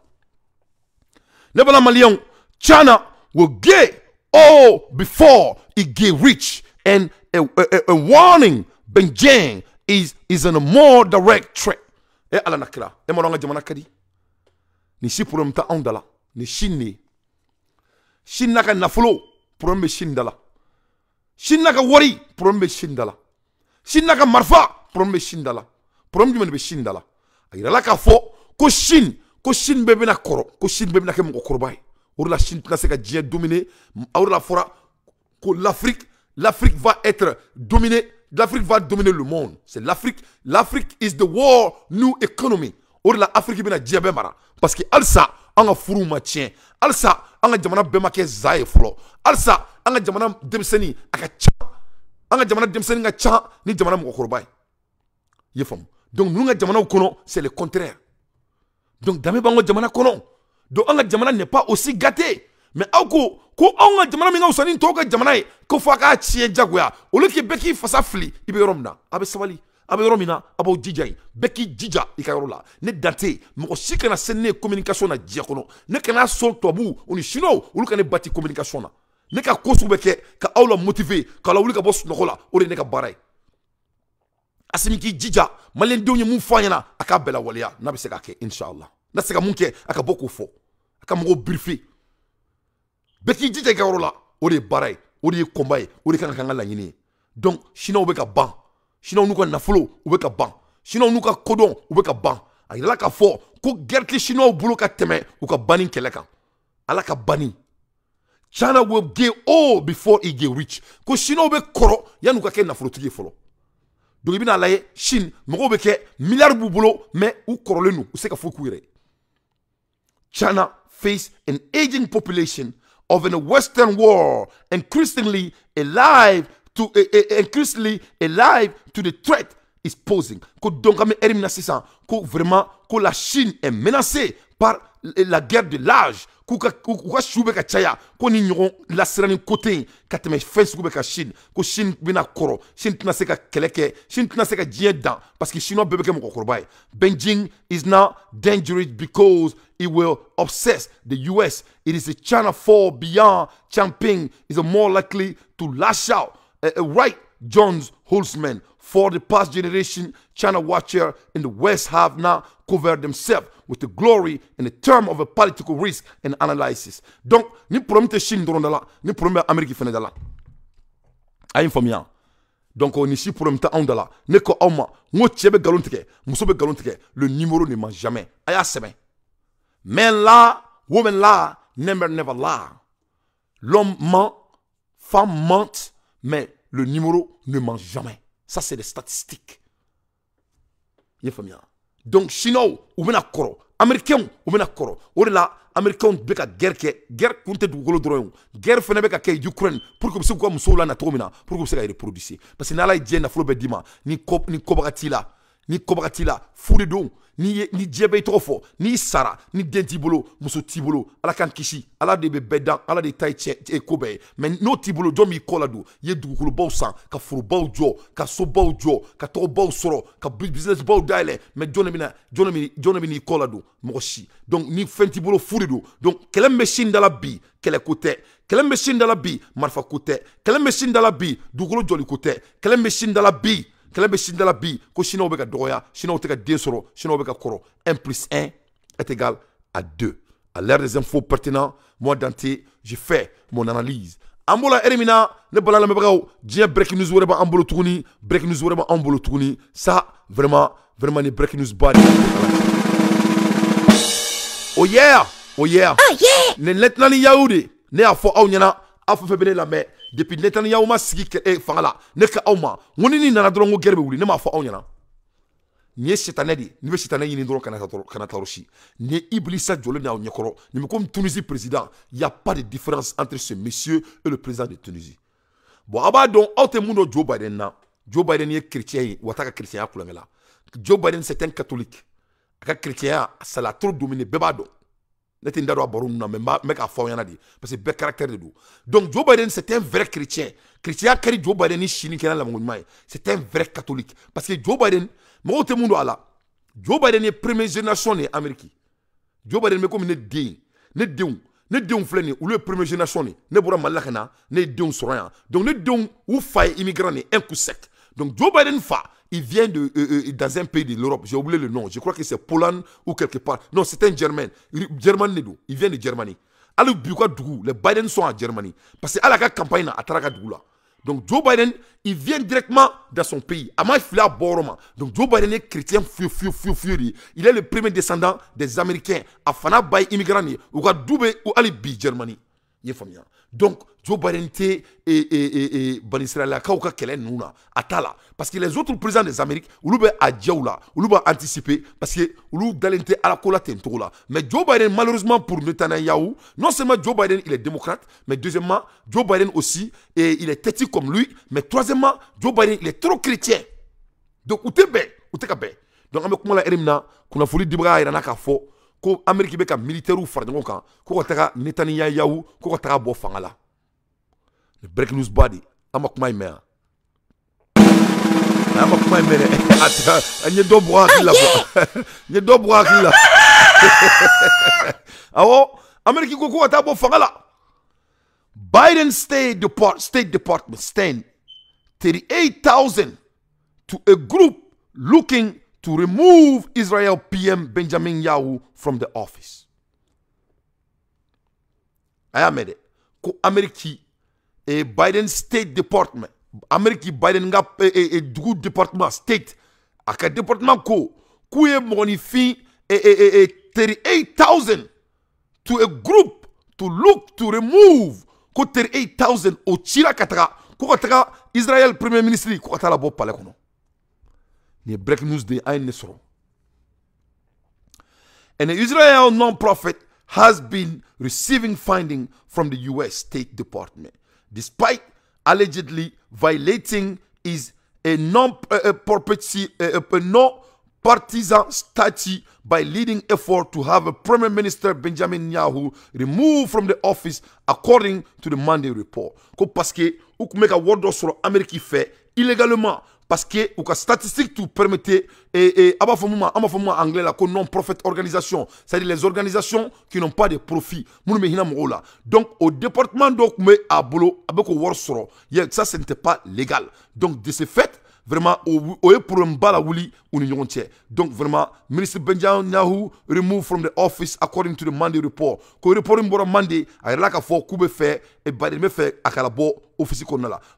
ne chana will get all before it get rich and a, warning benjen is is in a more direct threat e ala nakra e eh, jamana kadi. si problème ta andala ni sini n'a ka wari problème bɛ sini da la sini n'a ka problème du monde la problème jumɛn de bɛ la a k'a fɔ ko sini ko sini bɛɛ bɛna kɔrɔ ko bɛɛ bɛna kɛ ye la Chine tɛna se ka dominer o la fɔra ko l'Afrique l'Afrique va être dominée l'Afrique va dominer le monde c'est l'Afrique l'Afrique is the world new economy o de la Afrique bɛna diɲɛ bɛɛ mara parce que halisa an ka furuw ma tiɲɛ halisa an ka jamana bɛɛ ma kɛ za ye an jamana Demseni aka ka anga jamana Demseni nga cha ni jamana mɔgɔkɔrɔba ye yefam donc nous jamana jamana kono c'est le contraire donc dame bango jamana kono. donc anga jamana n'est pas aussi gâté mais au ko ko on jamana mina ka fisa ni jamana ye ko fɔ k'a jagoya olu k'i beki k'i fasa fili i bɛ abe min na a ne daté communication na diakono ne kana ni siniwaw olu bati communication na ne ka ko sugu ka aw la motive lawuli ka bɔ sunɔgɔ la o de ye ne ka k'i jija ye mun fɔ n'a se k'a inshallah n'a se ka mun kɛ a ka ka jija ka yɔrɔ la o de ye o donc bɛ ka ban siniwaw n'u ka nafolo u ka ban siniwaw n'u ka kodɔn ka ban a yirala k'a fɔ ko gɛrɛ tɛ bolo ka tɛmɛ u ka China will get old before it get rich. Ko Chino be kɔrɔ yanni u ka kɛ nafolotigi ye fɔlɔ. Donc i Chine mɔgɔw be milliard b'u bolo mais u kɔrɔlen nou u se ka China face an aging population of a Western world increasingly alive to eh, eh, eh, increasingly alive to the threat is posing. Ko donc an me ère sisan vraiment ko la Chine est menacée par la guerre de l'âge k'u ka u ka siw ka caya ko nin ɲɔgɔn lasiranni ko tɛ yen ka tɛmɛ fɛn sugu ka chine ko chine bɛna kɔrɔ sini tɛna se ka kɛlɛ chine sini se ka diɲɛ dan parce que sinon bebe bɛ kɛ mɔgɔkɔrɔba ye Beijing is now dangerous because it will obsess the US it is a China fall beyond champing is more likely to lash out uh, uh, right Johns Holzman for the past generation China watcher in the West have now covered themselves with the glory in the term of a political risk and analysis. Donc, ni problème Chine ni problème Amérique la. Donc, on ne ko le numéro ne ment jamais. A c'est Men women là, never never là. L'homme ment, femme ment, mais le numéro ne mange jamais. Ça, c'est des statistiques donc chinois ou mena kɔrɔ Américain, ou mena kɔrɔ o de la guerre bɛ ka contre du gros drone. avec ukraine pour que vous soyez se k'u ka pour que vous soyez se parce que n'a ye diɲɛ nafolo ni cop ni cobratila ni kɔbaga t'i ni, ni diɲɛ n'i sara ni den t'i bolo muso t'i bolo ala kan kisi ala de bɛ bɛɛ ala de ta ye cɛ e ko bɛɛ ye mɛ n'o t'i bolo jɔn b'i kɔ la don i ye dugukolobaw san ka forobaw jɔ ka sobaw jɔ ka tɔgɔbaw sɔrɔ ka businessbaw dayɛlɛ mɛ jɔn min jɔn jɔn n'i kɔ don donc ni fenti t'i bolo don donc kɛlɛ machine bɛ la bi kɛlɛko tɛ kɛlɛ min la bi marifako tɛ kɛlɛ min bɛ la bi dugukolo jɔliko tɛ kɛlɛ min la bi kɛlɛ bɛ bi ko ka ka ka 1 plus 1 est égal à 2 à l'heure des infos pertinents moi Dante j'ai fait mon analyse an Ermina, ne bala news wɛrɛ bolo tuguni news wɛrɛ bolo ça vraiment vraiment ni break news oh yeah oh yeah oh yeah lɛtinani ne y'a fɔ aw depuis Netanyahu ma sigi eh, fanga la ne ka aw ma ni nin nana dɔrɔn ko gɛrɛ wuli ne m'a fɔ aw ɲɛna nin ye sitanɛ n'i bɛ sitanɛ ɲini dɔrɔn kana taa kana taa ni nin ye ibilisa jɔlen ni ɲɛkɔrɔ tunisie président il y a pas de différence entre ce monsieur et le président de tunisie bon a b'a dɔn joe biden na joe biden ye chrétien ye chrétien taa la joe biden c'est un catholique a chrétien, ça l'a trop dominé bɛɛ ne tɛ n da don a baro na mɛ n bɛ k'a fɔ de parce que bɛɛ caractère de don donc Joe Biden c'est un vrai chrétien chrétien kɛra Joe Biden ni sini kɛra lamɔɲuman ye c'est un vrai catholique parce que Joe Biden mɔgɔw tɛ mun don a Joe Biden ye premier génération de ye Amérique Joe Biden bɛ komi ne den ne denw ne denw filɛ nin ye olu ye génération de ye ne bɔra Mali la ka na ne ye denw donc ne denw ou fa immigrant de ye un coup sec donc Joe Biden fa, il vient de, euh, euh, dans un pays de l'Europe, j'ai oublié le nom, je crois que c'est Pologne ou quelque part. Non, c'est un Germain. German il vient de Germanie. Alors, les Biden sont en Germanie. Parce que a la campagne, à Taragadougou donc Joe Biden, il vient directement dans son pays. Boroma. Donc Joe Biden est chrétien, fur fur fur Il est le premier descendant des Américains. Afana Bay immigrant. Ou Doubé ou Alibi, Germanie. Il est familier. Hein. Donc, Joe Biden et un Kauka e, e, parce que les autres présidents des Amériques ils ont a jɛw parce que ils dalen à la mais Joe Biden malheureusement pour Netanyahu non seulement Joe Biden il est démocrate mais deuxièmement Joe Biden aussi et il est têtu comme lui mais troisièmement Joe Biden il est trop chrétien donc où t'es bête, où t'es bête. donc an bɛ la ere qu'on a kunnafoni dibaga ah, il Amérique ameriki bɛ militaire militɛriw fara ɲɔgɔn kan ko ka break news body. Amok an ma Amok in mɛn an ma kuma biden state, Depart state department stand thousand to a group looking to remove Israel PM Benjamin Yahu from the office. ayamede ko ameriki e biden state department ameriki biden nga e, e, e department state a department ko k'u ye mɔgɔninfin 38000 to a group to look to remove ko 38000 o chira katra ku ko israel premier ministre ko la taa pale Nin break news de ye an ye And the Israel non-profit has been receiving funding from the U.S. State Department, despite allegedly violating is a non-partisan uh, statute by leading effort to have a Prime Minister Benjamin Netanyahu removed from the office, according to the Monday report. Ko parce que u tun bɛ ka wari illégalement parce que ou statistiques statistique tout permettait et et moment avant moment anglais la non profit organisation c'est-à-dire les organisations qui n'ont pas de profit hina donc au département donc à à avec au war ça ce n'était pas légal donc de ce fait vraiment au pour un un à wuli u donc vraiment ministre benjamin nahu remove from the office according to the Monday report ko report min il mande a yɛrɛ la k'a fɔ k'u et fait baden bɛ fɛ a kana bɔ ofisi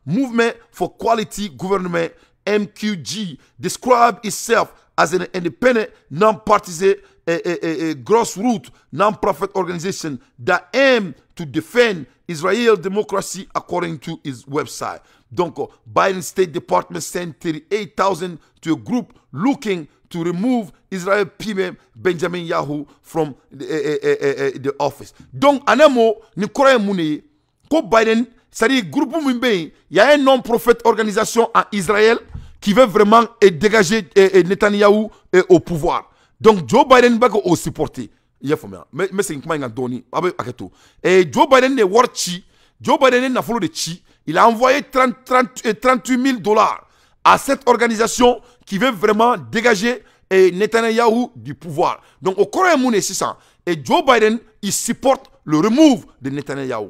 movement for quality government MQG described itself as an independent, non-partisan, a, a, a grassroots non-profit organization that aims to defend Israel democracy according to its website. Donc, uh, Biden State Department sent 38,000 to a group looking to remove Israel PM Benjamin Yahoo from the, uh, uh, uh, the office. Donc, anamo ni kore muni ko Biden, c'est-à-dire groupe il y a un non-profit organisation en Israël qui veut vraiment dégager Netanyahu au pouvoir. Donc Joe Biden va au supporter. Il a un hein. Mais c'est comment il a Et Joe Biden est warchi. Joe Biden n'a de chi. Il a envoyé 30, 38 000 dollars à cette organisation qui veut vraiment dégager euh, Netanyahu du pouvoir. Donc au Corée mon 600, Et Joe Biden, il supporte le remove de Netanyahu.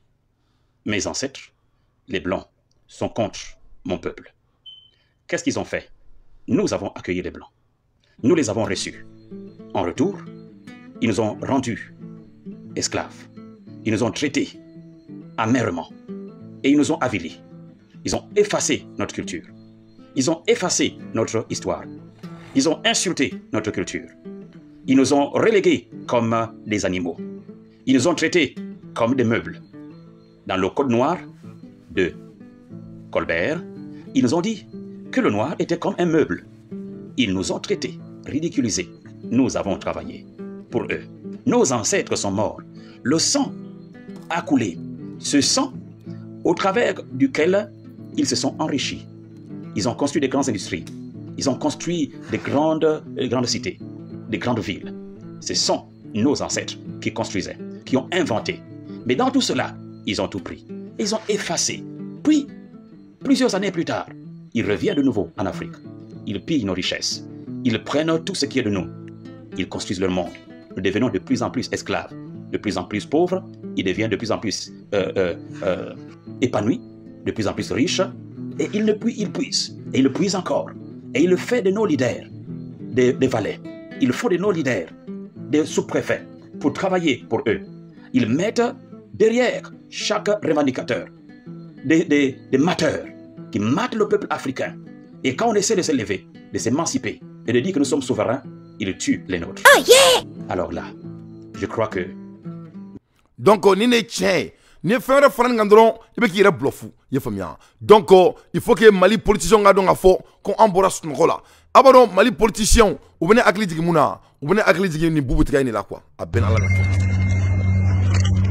mes ancêtres, les Blancs, sont contre mon peuple. Qu'est-ce qu'ils ont fait Nous avons accueilli les Blancs. Nous les avons reçus. En retour, ils nous ont rendus esclaves. Ils nous ont traités amèrement. Et ils nous ont avilés. Ils ont effacé notre culture. Ils ont effacé notre histoire. Ils ont insulté notre culture. Ils nous ont relégués comme des animaux. Ils nous ont traités comme des meubles dans le Code noir de Colbert, ils nous ont dit que le noir était comme un meuble. Ils nous ont traités, ridiculisés. Nous avons travaillé pour eux. Nos ancêtres sont morts. Le sang a coulé. Ce sang au travers duquel ils se sont enrichis. Ils ont construit des grandes industries. Ils ont construit des grandes, euh, grandes cités, des grandes villes. Ce sont nos ancêtres qui construisaient, qui ont inventé. Mais dans tout cela, ils ont tout pris. Ils ont effacé. Puis, plusieurs années plus tard, ils reviennent de nouveau en Afrique. Ils pillent nos richesses. Ils prennent tout ce qui est de nous. Ils construisent leur monde. Nous devenons de plus en plus esclaves, de plus en plus pauvres. Ils deviennent de plus en plus euh, euh, euh épanouis, de plus en plus riches. Et ils le puissent, ils puissent. Et ils le puisent encore. Et ils le font de nos leaders, des, des valets. Ils font de nos leaders, des sous-préfets, pour travailler pour eux. Ils mettent derrière chaque revendicateur, des, des, mateurs qui matent le peuple africain. Et quand on essaie de se lever, de s'émanciper et de dire que nous sommes souverains, ils tuent les nôtres. Oh yeah! Alors là, je crois que... Donc euh, on est ni fɛn wɛrɛ ne nin kan dɔrɔn i il k'i yɛrɛ bulɔfu i ye donc euh, il faut que mali politisiyɛnw ka dɔn k'a fɔ ko an bɔra sunɔgɔ la a b'a mali politisiyɛnw u bɛ ne hakili jigin mun na u bɛ ne hakili bubutigɛ ni la quoi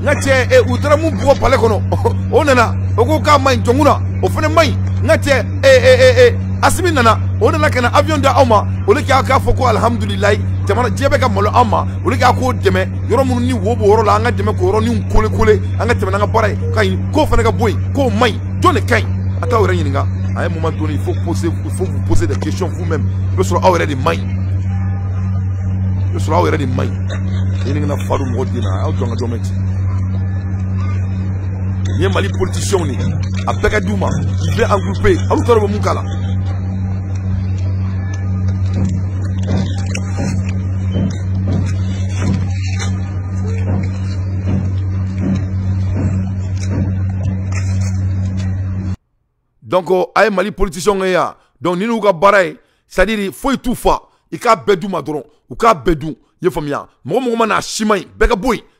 n ka cɛ u taara mun bugɔ pale kɔnɔ *laughs* o nana o ko k'a ma ɲi jɔnkun na o fana ma ɲi n ka cɛ e, e, e, asimi nana o nana ka na avion di aw ma olu k'a k'a fɔ ko alihamudulilayi jamana diɲɛ bɛ ka malo an ma olu k'a k'o dɛmɛ yɔrɔ minnu ni wo b'o yɔrɔ la an ka dɛmɛ k'o yɔrɔ ni kole kole an ka tɛmɛ n'an ka baara ye ka ɲi k'o fana ka bɔ yen k'o man ɲi jɔn de ka ɲi a t'aw yɛrɛ ɲininka a ye moment donné il faut poser il faut vous poser des questions vous même i bɛ sɔrɔ aw yɛrɛ de man ɲi i bɛ sɔrɔ aw yɛrɛ de man ɲi ɲininkana fa don mɔgɔ den na aw jɔn ka jɔn bɛ ci Oh, mali politisiɛnw eh, ni, a bɛɛ ka di ma donc a mali politisiɛnw kɛ donc c'est à dire foyi faut fa i k'a bɛɛ d'u ma dɔrɔn u k'a bedou, dun i ye faamuya mɔgɔ mɔgɔ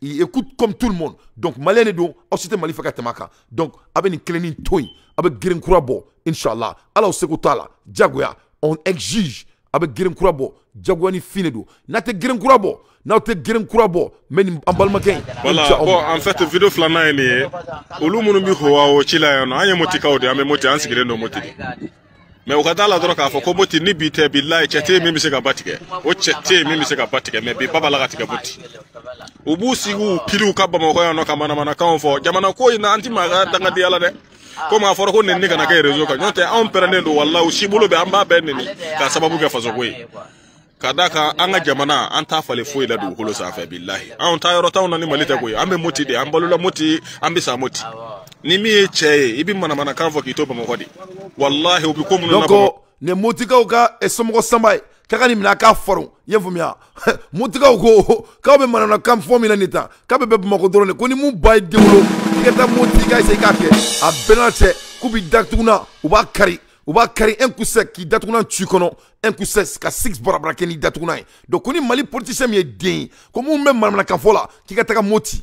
il écoute comme tout le monde donc malien de don aw donc avec une nin kelennin avec yen a bɛ girin kura bɔ on exige avec bɛ girin kura finedo nate ni fine nate don n'a tɛ girin kura girin voilà en fait vidéo filanan ye nin ye olu minnu bɛ o ci la yan nɔ moti ansi moti hein, mɛ u ka taa la dɔrɔn k'a fɔ ko boti ni bi tɛ bilayi cɛ tɛ min bɛ se ka ba tigɛ o cɛ tɛ yen min bɛ se ka ba tigɛ mɛ bi ba b'a la ka tigɛ moti u b'u sigi u piri u ka bamakɔ yan nɔ ka manamanakanw fɔ jamana ko in na an ti maa ka dangadenya la dɛ komi a fɔra ko kana kɛ rezo kan n'o tɛ anw pɛrɛnnen don walayi u si bolo bɛ an b'a bɛɛ k'a sababu kɛ fasoko ye ka da kan an ka jamana an t'a falen foyi la dugukolo sanfɛ bilahi anw ta yɔrɔ t'anw na ni mali tɛ koyi an bɛ moti de an balola moti an bɛ sa moti ni min ye cɛ ye i bɛ manamanakan fɔ k'i to bamakɔ de walahi u bɛ ko minnu na bamakɔ. nin motikaw ka eh, somɔgɔ sanba ye k'a ka ni minɛ a k'a faron ye faamuya *laughs* motikaw ko k'aw bɛ manamanakan fɔ min na nin tan k'a bɛ bɛn bamakɔ dɔrɔn de ko ni mun ba ye den wolo i ka taa moti i ka essaye k'a kɛ a bɛɛ n'a cɛ k'u b'i datugu na u b'a kari ou va créer un coup tu un coup sec ka six bora donc on mali politicien mais Comme taga moti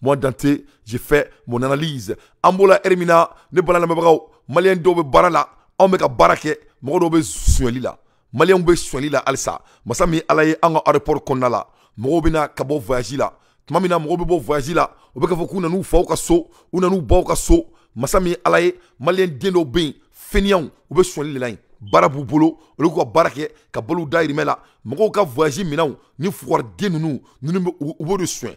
moi Dante j'ai fait mon analyse Ambola Hermina, Malien ne bala lamɛnbagaw maliyɛn dɔw bɛ baara la Alsa, bɛ ka baara Morobina la Malien Vajila, sonyali la alsa. Masami alaye anga aéroport konala. la bina kabo ka bɔ voyage la na voyage la k'a ka so ka so bolo ka ni de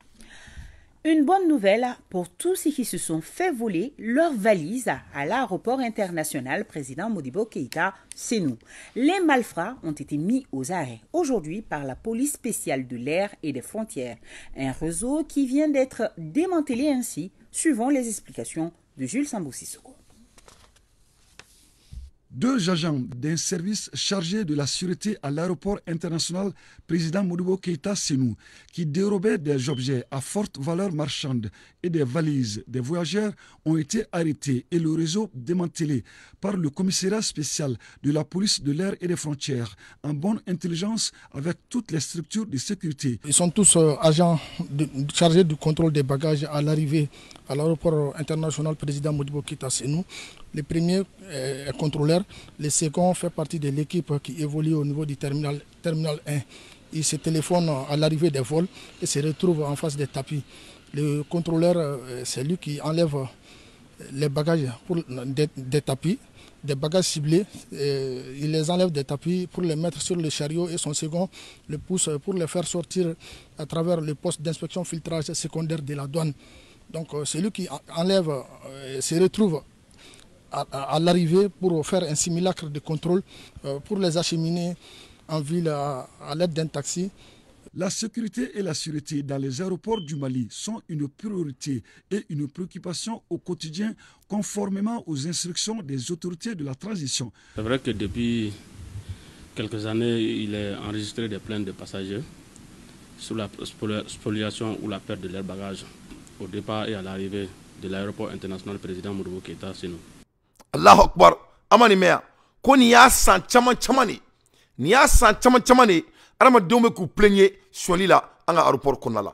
Une bonne nouvelle pour tous ceux qui se sont fait voler leurs valises à l'aéroport international président Modibo Keita, c'est nous. Les malfrats ont été mis aux arrêts aujourd'hui par la police spéciale de l'air et des frontières, un réseau qui vient d'être démantelé ainsi, suivant les explications de Jules Sambou deux agents d'un service chargé de la sûreté à l'aéroport international président Modibo Keita Senou qui dérobaient des objets à forte valeur marchande et des valises des voyageurs ont été arrêtés et le réseau démantelé par le commissariat spécial de la police de l'air et des frontières en bonne intelligence avec toutes les structures de sécurité. Ils sont tous euh, agents chargés du contrôle des bagages à l'arrivée à l'aéroport international président Modibo nous. Le premier est euh, contrôleur, le second fait partie de l'équipe qui évolue au niveau du terminal, 1. Il se téléphone à l'arrivée des vols et se retrouve en face des tapis. Le contrôleur, euh, c'est lui qui enlève euh, les bagages des, tapis des bagages ciblés. il les enlève des tapis pour les mettre sur le chariot et son second le pousse pour les faire sortir à travers le poste d'inspection filtrage secondaire de la douane. Donc euh, celui qui enlève euh, et se retrouve à, l'arrivée pour faire un simulacre de contrôle euh, pour les acheminer en ville à, l'aide d'un taxi. La sécurité et la sûreté dans les aéroports du Mali sont une priorité et une préoccupation au quotidien conformément aux instructions des autorités de la transition. C'est vrai que depuis quelques années, il est enregistré des plaintes de passagers sur la spoliation ou la perte de leurs bagages au départ et à l'arrivée de l'aéroport international président Modibo Keita Sino. Allahu Akbar, amani mea, ko ni y'a san caman caman ne, ni y'a san caman caman ne, adamadenw aéroport konala.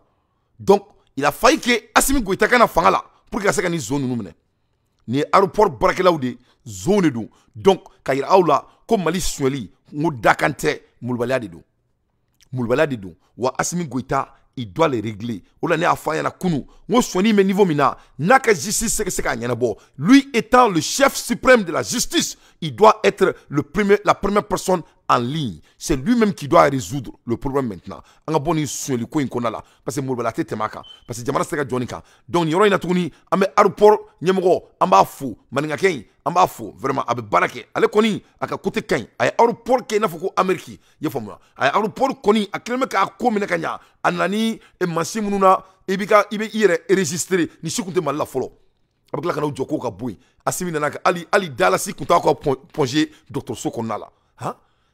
Donc, il a failli que Assimi Goïta kana fanga la pour que ça se une zone ninnu minɛ. aéroport zone de Donc, ka yira comme Mali sonyali n ko dakan tɛ Dou, de don. Molobaliya wa il doit les régler o ne y'a kunu me niveau mina. na ka justice tɛ se k'a lui étant le chef suprême de la justice il doit être le premier la première personne en ligne. C'est lui-même qui doit résoudre le problème maintenant. An ka bɔ nin coin in kɔnɔna là, parce que moriba tɛ tɛmɛ parce que Diamara tɛ se ka kan donc il y aura une tuguni an bɛ aéroport ɲɛmɔgɔ an b'a fo maninkakɛ in an vraiment a bɛ Allez kɛ ale kɔni côté aéroport kɛ n'a fɔ ko Amérique y'a aéroport kɔni a k'a ko minɛ kanya. ɲa a nana ni mansin minnu na i b'i mal si la follow. a bɛ tila ka n'o jɔ k'o Ali asimi nana hali hali dalasi tun t'a ka pɔnze dɔgɔtɔrɔso la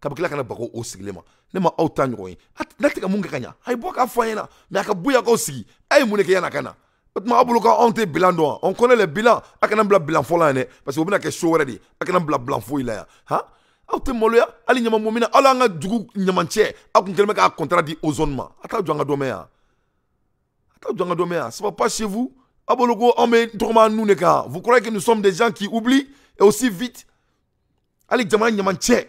ka bɛ tila kana bago o sigilen ma ne ma aw ta ɲɔgɔn ye ne tɛ ka mun kɛ ka ɲa a ye bɔ k'a fɔ an ɲɛna mɛ a ka buyakaw sigi a ye mun de kɛ yana ka na o tuma aw bolo ko anw tɛ bilan dɔn wa on connaît le bilan a kana bila bilan fɔlɔ yan dɛ parce que o bɛna kɛ so wɛrɛ de ye a kana bila bilan foyi la yan han aw tɛ maloya hali ɲamamu min na hali an ka dugu ɲamacɛ aw tun kɛlen bɛ k'a contrat di ozone ma a t'aw jɔ an ka dɔmɛ yan a t'aw jɔ an ka dɔmɛ yan ça pas chez vous aw bolo ko anw bɛ tɔgɔma nun de kan vous croyez que nous sommes des gens qui oublient et aussi vite hali jamana ɲamacɛ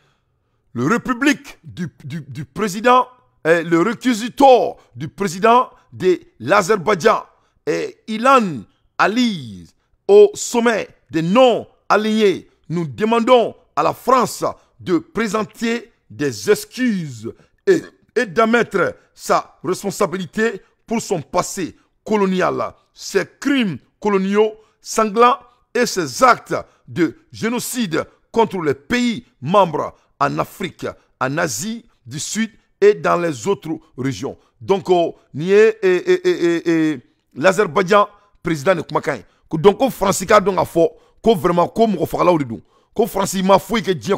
le république du, président, et le réquisitor du président de l'Azerbaïdjan, et Ilan Ali, au sommet des non-alignés, nous demandons à la France de présenter des excuses et, et d'admettre sa responsabilité pour son passé colonial, ses crimes coloniaux sanglants et ses actes de génocide contre les pays membres en Afrique, en Asie du Sud et dans les autres régions. Donc, euh, nié et, et, et, l'Azerbaïdjan, président de Kumakan. Donc, Francisca France, ko vraiment ko mɔgɔ fagalaw de don ko faransi ma que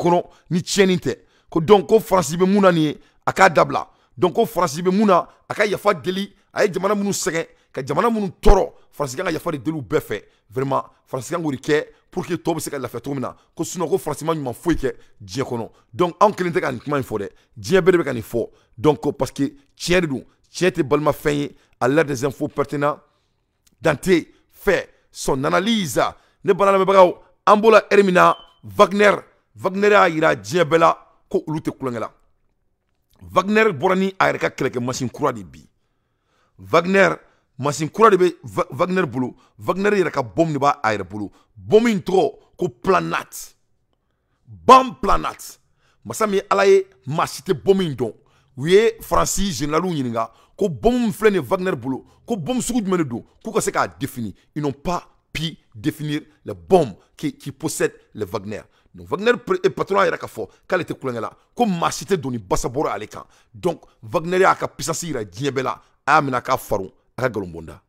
ni tien ni ko donc ko faransi donc a deli ka jamana minnu tɔɔrɔ faransi ka yafa de deli bɛɛ fɛ vraiment faransi kan k'o kɛ pour que tɔw bɛ se ka lafiya cogo min na ko sinon ko faransi ma ɲuman foyi kɛ diɲɛ kɔnɔ donc anw kelen tɛ ka nin kuma in fɔ dɛ diɲɛ bɛɛ de bɛ ka nin fɔ donc parce que tiɲɛ de don tiɲɛ tɛ balimafɛn ye à l'heure des infos pertinents dante fait son analyse ne bana lamɛnbagaw an b'o la heure min na wagner wagner y'a yira diɲɛ bɛɛ la ko olu tɛ kulonkɛ la wagner bɔra ni a yɛrɛ ka kɛlɛkɛ masin kura de bi wagner masin kura de wagner bolo wagner yɛrɛ ka Bom de b'a a yɛrɛ bolo bɔmu in ko planat ban planat masa min ye ala ye maa si tɛ in dɔn u ye faransi ko bom min wagner bolo ko bomb sugu jumɛn de don k'u ka se k'a defini. ils n'ont pas pu définir les bombes qui, qui possèdent les wagner donc wagner patron yɛrɛ ka fɔ k'ale tɛ kulonkɛ la ko maa si tɛ donc wagner y'a ka puissance yira diɲɛ bɛɛ la k'a a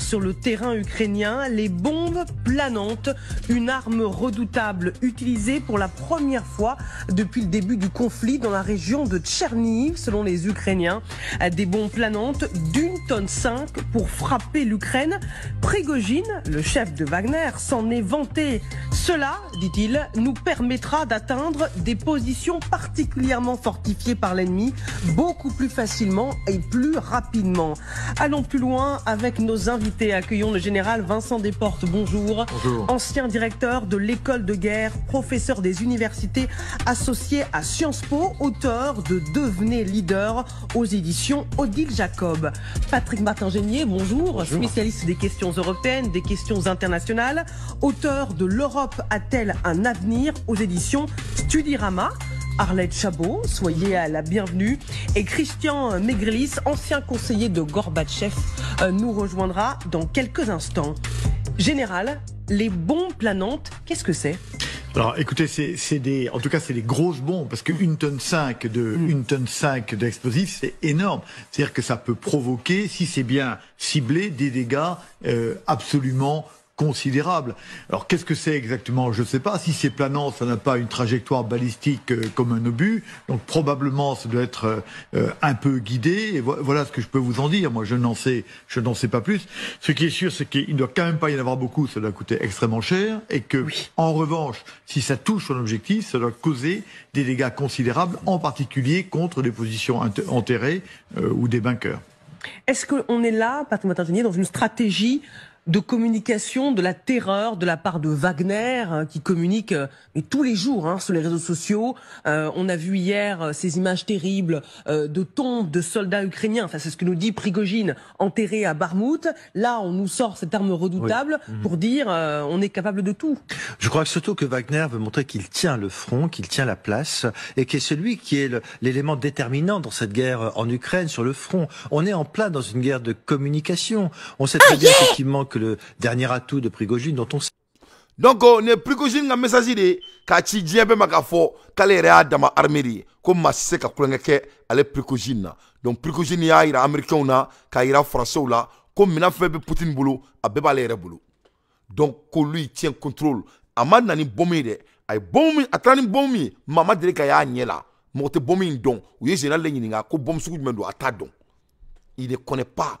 Sur le terrain ukrainien, les bombes planantes, une arme redoutable utilisée pour la première fois depuis le début du conflit dans la région de Tcherniv, selon les Ukrainiens. Des bombes planantes d'une tonne 5 pour frapper l'Ukraine. Prigogine, le chef de Wagner, s'en est vanté. Cela, dit-il, nous permettra d'atteindre des positions particulièrement fortifiées par l'ennemi, beaucoup plus facilement et plus rapidement. Allons plus loin avec nos nos invités. Accueillons le général Vincent Desportes. Bonjour. Bonjour. Ancien directeur de l'école de guerre, professeur des universités, associé à Sciences Po, auteur de Devenez leader aux éditions Odile Jacob. Patrick Martin-Génier, bonjour. bonjour. Spécialiste des questions européennes, des questions internationales, auteur de L'Europe a-t-elle un avenir aux éditions Studirama. Arlette Chabot, soyez à la bienvenue. Et Christian Negrilis, ancien conseiller de Gorbatchev, euh, nous rejoindra dans quelques instants. Général, les bombes planantes, qu'est-ce que c'est alors écoutez, c'est des, en tout cas c'est des grosses bombes parce que une tonne 5 de mm. une tonne 5 d'explosifs c'est énorme. C'est-à-dire que ça peut provoquer, si c'est bien ciblé, des dégâts euh, absolument considérable. Alors qu'est-ce que c'est exactement Je ne sais pas. Si c'est planant, ça n'a pas une trajectoire balistique euh, comme un obus. Donc probablement, ça doit être euh, euh, un peu guidé. Et voilà ce que je peux vous en dire. Moi, je n'en sais, je n'en sais pas plus. Ce qui est sûr, c'est qu'il ne doit quand même pas y en avoir beaucoup. Ça doit coûter extrêmement cher. Et que, en revanche, si ça touche son objectif, ça doit causer des dégâts considérables, en particulier contre des positions enterrées ou des vainqueurs. Est-ce qu'on est là, Patrick Martin dans une stratégie de communication de la terreur de la part de Wagner hein, qui communique euh, tous les jours hein, sur les réseaux sociaux. Euh, on a vu hier euh, ces images terribles de tombes de soldats ukrainiens. Enfin, c'est ce que nous dit Prigogine, enterré à Barmouth. Là, on nous sort cette arme redoutable pour dire on est capable de tout. Je crois que surtout que Wagner veut montrer qu'il tient le front, qu'il tient la place et qu'il est celui qui est l'élément déterminant dans cette guerre en Ukraine sur le front. On est en plein dans une guerre de communication. On sait très ah, bien manque que le dernier atout de Prigogine dont on sait. donc on est prigogine ka message de ye k'a Magafo, diɲɛ ma k'a comme k'ale yɛrɛ que dama armée comme ye que donc prigogine y'a yira Américain na k'a français ou comme il maintenant fait poutine boulot à Beba boulot donc quand lui tient contrôle a ma na ni bɔmu a ye bɔmu min a taara ni bɔmu ma deli y'a ɲɛ la mɔgɔ le il ne connaît pas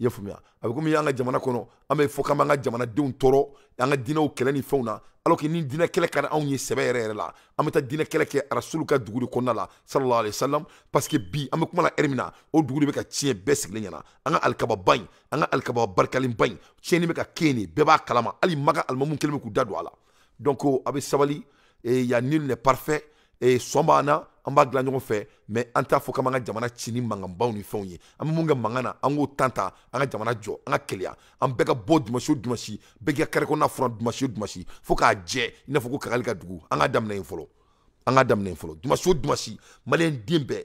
I y'a faamuya a bɛ komi y'an ka jamana kɔnɔ an bɛ fɔ k'an b'an ka jamanadenw tɔɔrɔ ka kɛlɛ ni fɛnw na alors que ni kɛlɛ ka ye la an bɛ taa ka la wa salam parce que bi an bɛ kuma la heure min na o dugu de bɛ ka tiɲɛ bɛɛ sigilen ɲɛna an ka alikababa in an ka alikaba in tiɲɛni bɛ ka kɛ yen de kalama hali maka alimamu kɛlen donc a sabali et il y a n'est parfait ee eh, sɔn b'an na an b'a dilan ɲɔgɔn fɛ mɛ an t'a fɔ k'an b'an ka jamana ci ni mankanbaw ni fɛnw ye an bɛ mun kɛ mankan na an k'o tan ta an ka jamana jɔ an ka kɛlɛya an bɛɛ ka bɔ dumasi o dumasi bɛɛ k'i ka kɛrɛ kɔnɔna furan dumasi o dumasi fo k'a jɛ i n'a fɔ ko kagali ka dugu an ka daminɛ yen fɔlɔ Anga ka daminɛ fɔlɔ dumasi o dumasi maliyɛn den bɛɛ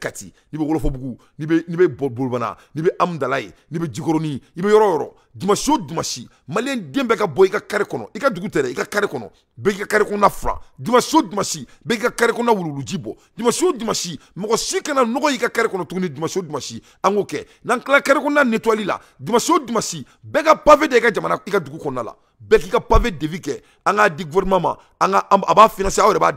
kati nibe bɛ nibe n'i bɛ n'i bɛ bolibana n'i bɛ amudala ye n'i bɛ jikɔrɔni i bɛ yɔrɔ o yɔrɔ dumasi o dumasi maliyɛn den bɛɛ ka bɔ i ka kari kɔnɔ i ka dugu tɛ dɛ i ka kari kɔnɔ bɛɛ ka kari kɔnɔna furan dumasi o dumasi bɛɛ ka kɔnɔna wuluwuluji bɔ dumasi o la de ka jamana i dugu la ka gouvernement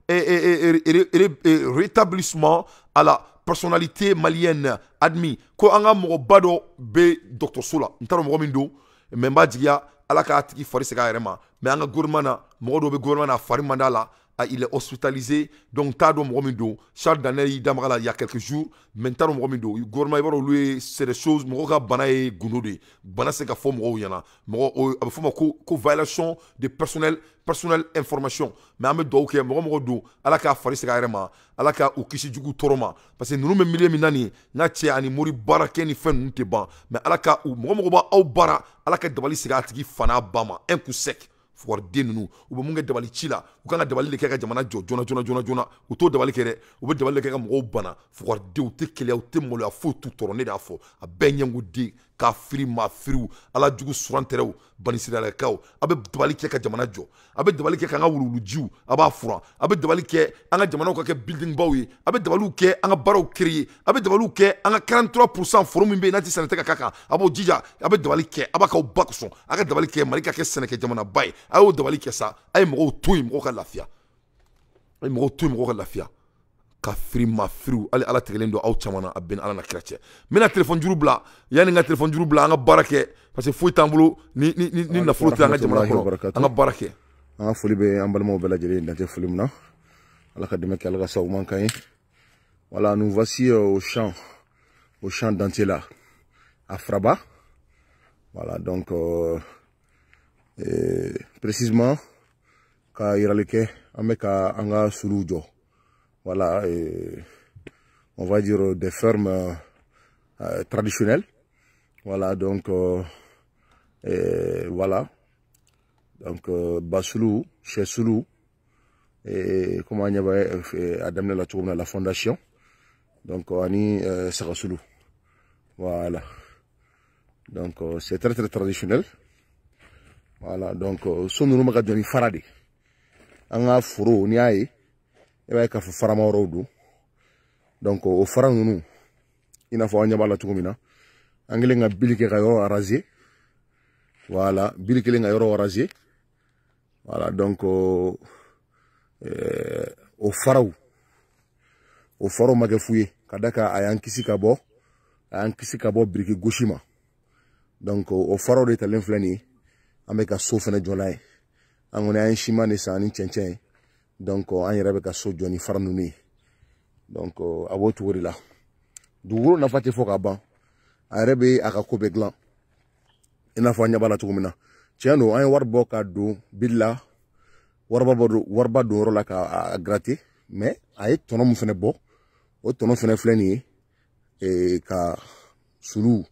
et, et, et rétablissement à la personnalité malienne admis ko anga mo bado be bɛ dɔgɔtɔrɔso la n t'a dɔn mɔgɔ min don b'a jigiya ala k'a tigi fari segin a yɛrɛ ma mɛ gouvernement fari mandala. Ah, il est hospitalisé donc tadom romindo Charles Daniel damrala il y a quelques jours mais tadom dɔn mɔgɔ min gouvernement c'est des choses mɔgɔw ka bana ye gundo de ye bana se ka fɔ mɔgɔw ko violation de personnel personnel information mais an bɛ dugawu kɛ mɔgɔ ala k'a fari segin ala ka o kishi jugu tɔɔrɔ parce que nous même milieu minani na nin ye baraken cɛ ani mori ni ban mais ala ka u mɔgɔ ba au bara ala ka dabali segin a tigi un coup sec fugɔriden ninnu u bɛ mun kɛ dabali ci la u kan ka dabali de kɛ ka jamana jɔ joona joona joona joona u t'o dabali kɛ dɛ u bɛ dabali de kɛ ka mɔgɔw bana fugɔridenw u tɛ keleya u tɛ maloya foyi t'u tɔɔrɔ ne de y'a fɔ a bɛɛ ɲɛngoden kafiri mafiriw ala jugu surantɛrɛw banisiralakaw a bɛ dabali kɛ ka jamana jɔ a bɛ dabali kɛ k'an ka wuluwulujiw a b'a furan a bɛ dabali kɛ an ka jamanaw ka kɛ building baw ye a Anga dabaliw kɛ an ka baaraw a dabaliw kɛ an ka 43% foro min n'a tɛ ka k'a kan a b'o jija a bɛ dabali kɛ a b'a k'aw ba sɔn a ka dabali kɛ Mali ka sa a ye mɔgɔw to yen mɔgɔw ka lafiya a ye ka firi ma firiw hali ala tigɛlen don aw caman na a bɛn ala na kira cɛ n bɛna telefɔni juru bila yanni n ka telefɔni juru bila an ka baara kɛ parce que foyi t'an bolo ni ni ni ni nafolo tɛ an ka jamana kɔnɔ an ka baara kɛ. an ka foli bɛ an balimaw bɛɛ lajɛlen dantɛ foli min na ala ka dɛmɛ kɛ ala ka sago man kan ye voilà nous voici euh, au champ au champ d'Antier là à Fraba voilà donc euh, euh, précisément ka yirali kɛ an bɛ ka an ka suluw jɔ voilà, on va dire euh, des fermes euh, euh, traditionnelles. Voilà, donc, voilà. Donc, basulu chez Soulou, et comment on y Adam la tourne la fondation. Donc, on y Soulou. Voilà. Donc, c'est très très traditionnel. Voilà, donc, son nom est Faradi. On Furo, on i b'a k'a farama wɛrɛw don donc o fara ninnu i n'a fɔ an ɲɛ b'a la cogo ka bili kɛ ka yɔrɔ araze wala bili kelen donc eh, o faraw o faraw ma kɛ fu ye ka da kan a y'an kisi ka a donc o faraw de talen filɛ nin ye an bɛ ka so fɛnɛ jɔ n'a donc euh, an yɛrɛ bɛ ka so jɔ ni fara ninnu ye donc euh, a b'o cogo de la dugukolo nafa tɛ fɔ ka ban a yɛrɛ bɛ a ka ko bɛɛ dilan i n'a fɔ an ɲɛ b'a la cogo min na tiɲɛ don an ye wari bɔ ka don bili la wariba bɔ don wariba don yɔrɔ la k'a gratter mais a ye tɔnɔ min fɛnɛ bɔ o tɔnɔ fɛnɛ filɛ nin ye ka sulu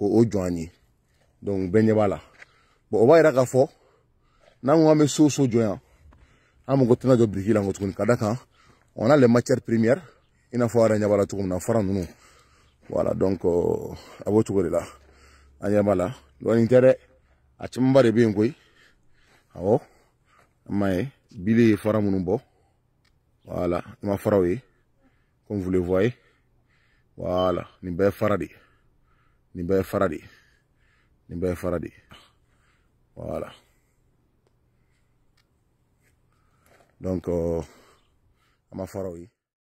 k'o jɔ an ye donc bɛɛ ɲɛ b'a la bon o b'a yira k'a fɔ n'an ko an bɛ so so jɔ yan an mago tɛna jɔ biriki la n ko tuguni on a les matières premières n'a fara voilà donc a b'o cogo de la an ɲɛ b'a la dɔɔnin tɛ a camanba de bɛ yen koyi m'a fara comme vous le voyez voilà voilà. Donc, an euh, m'a faraw ye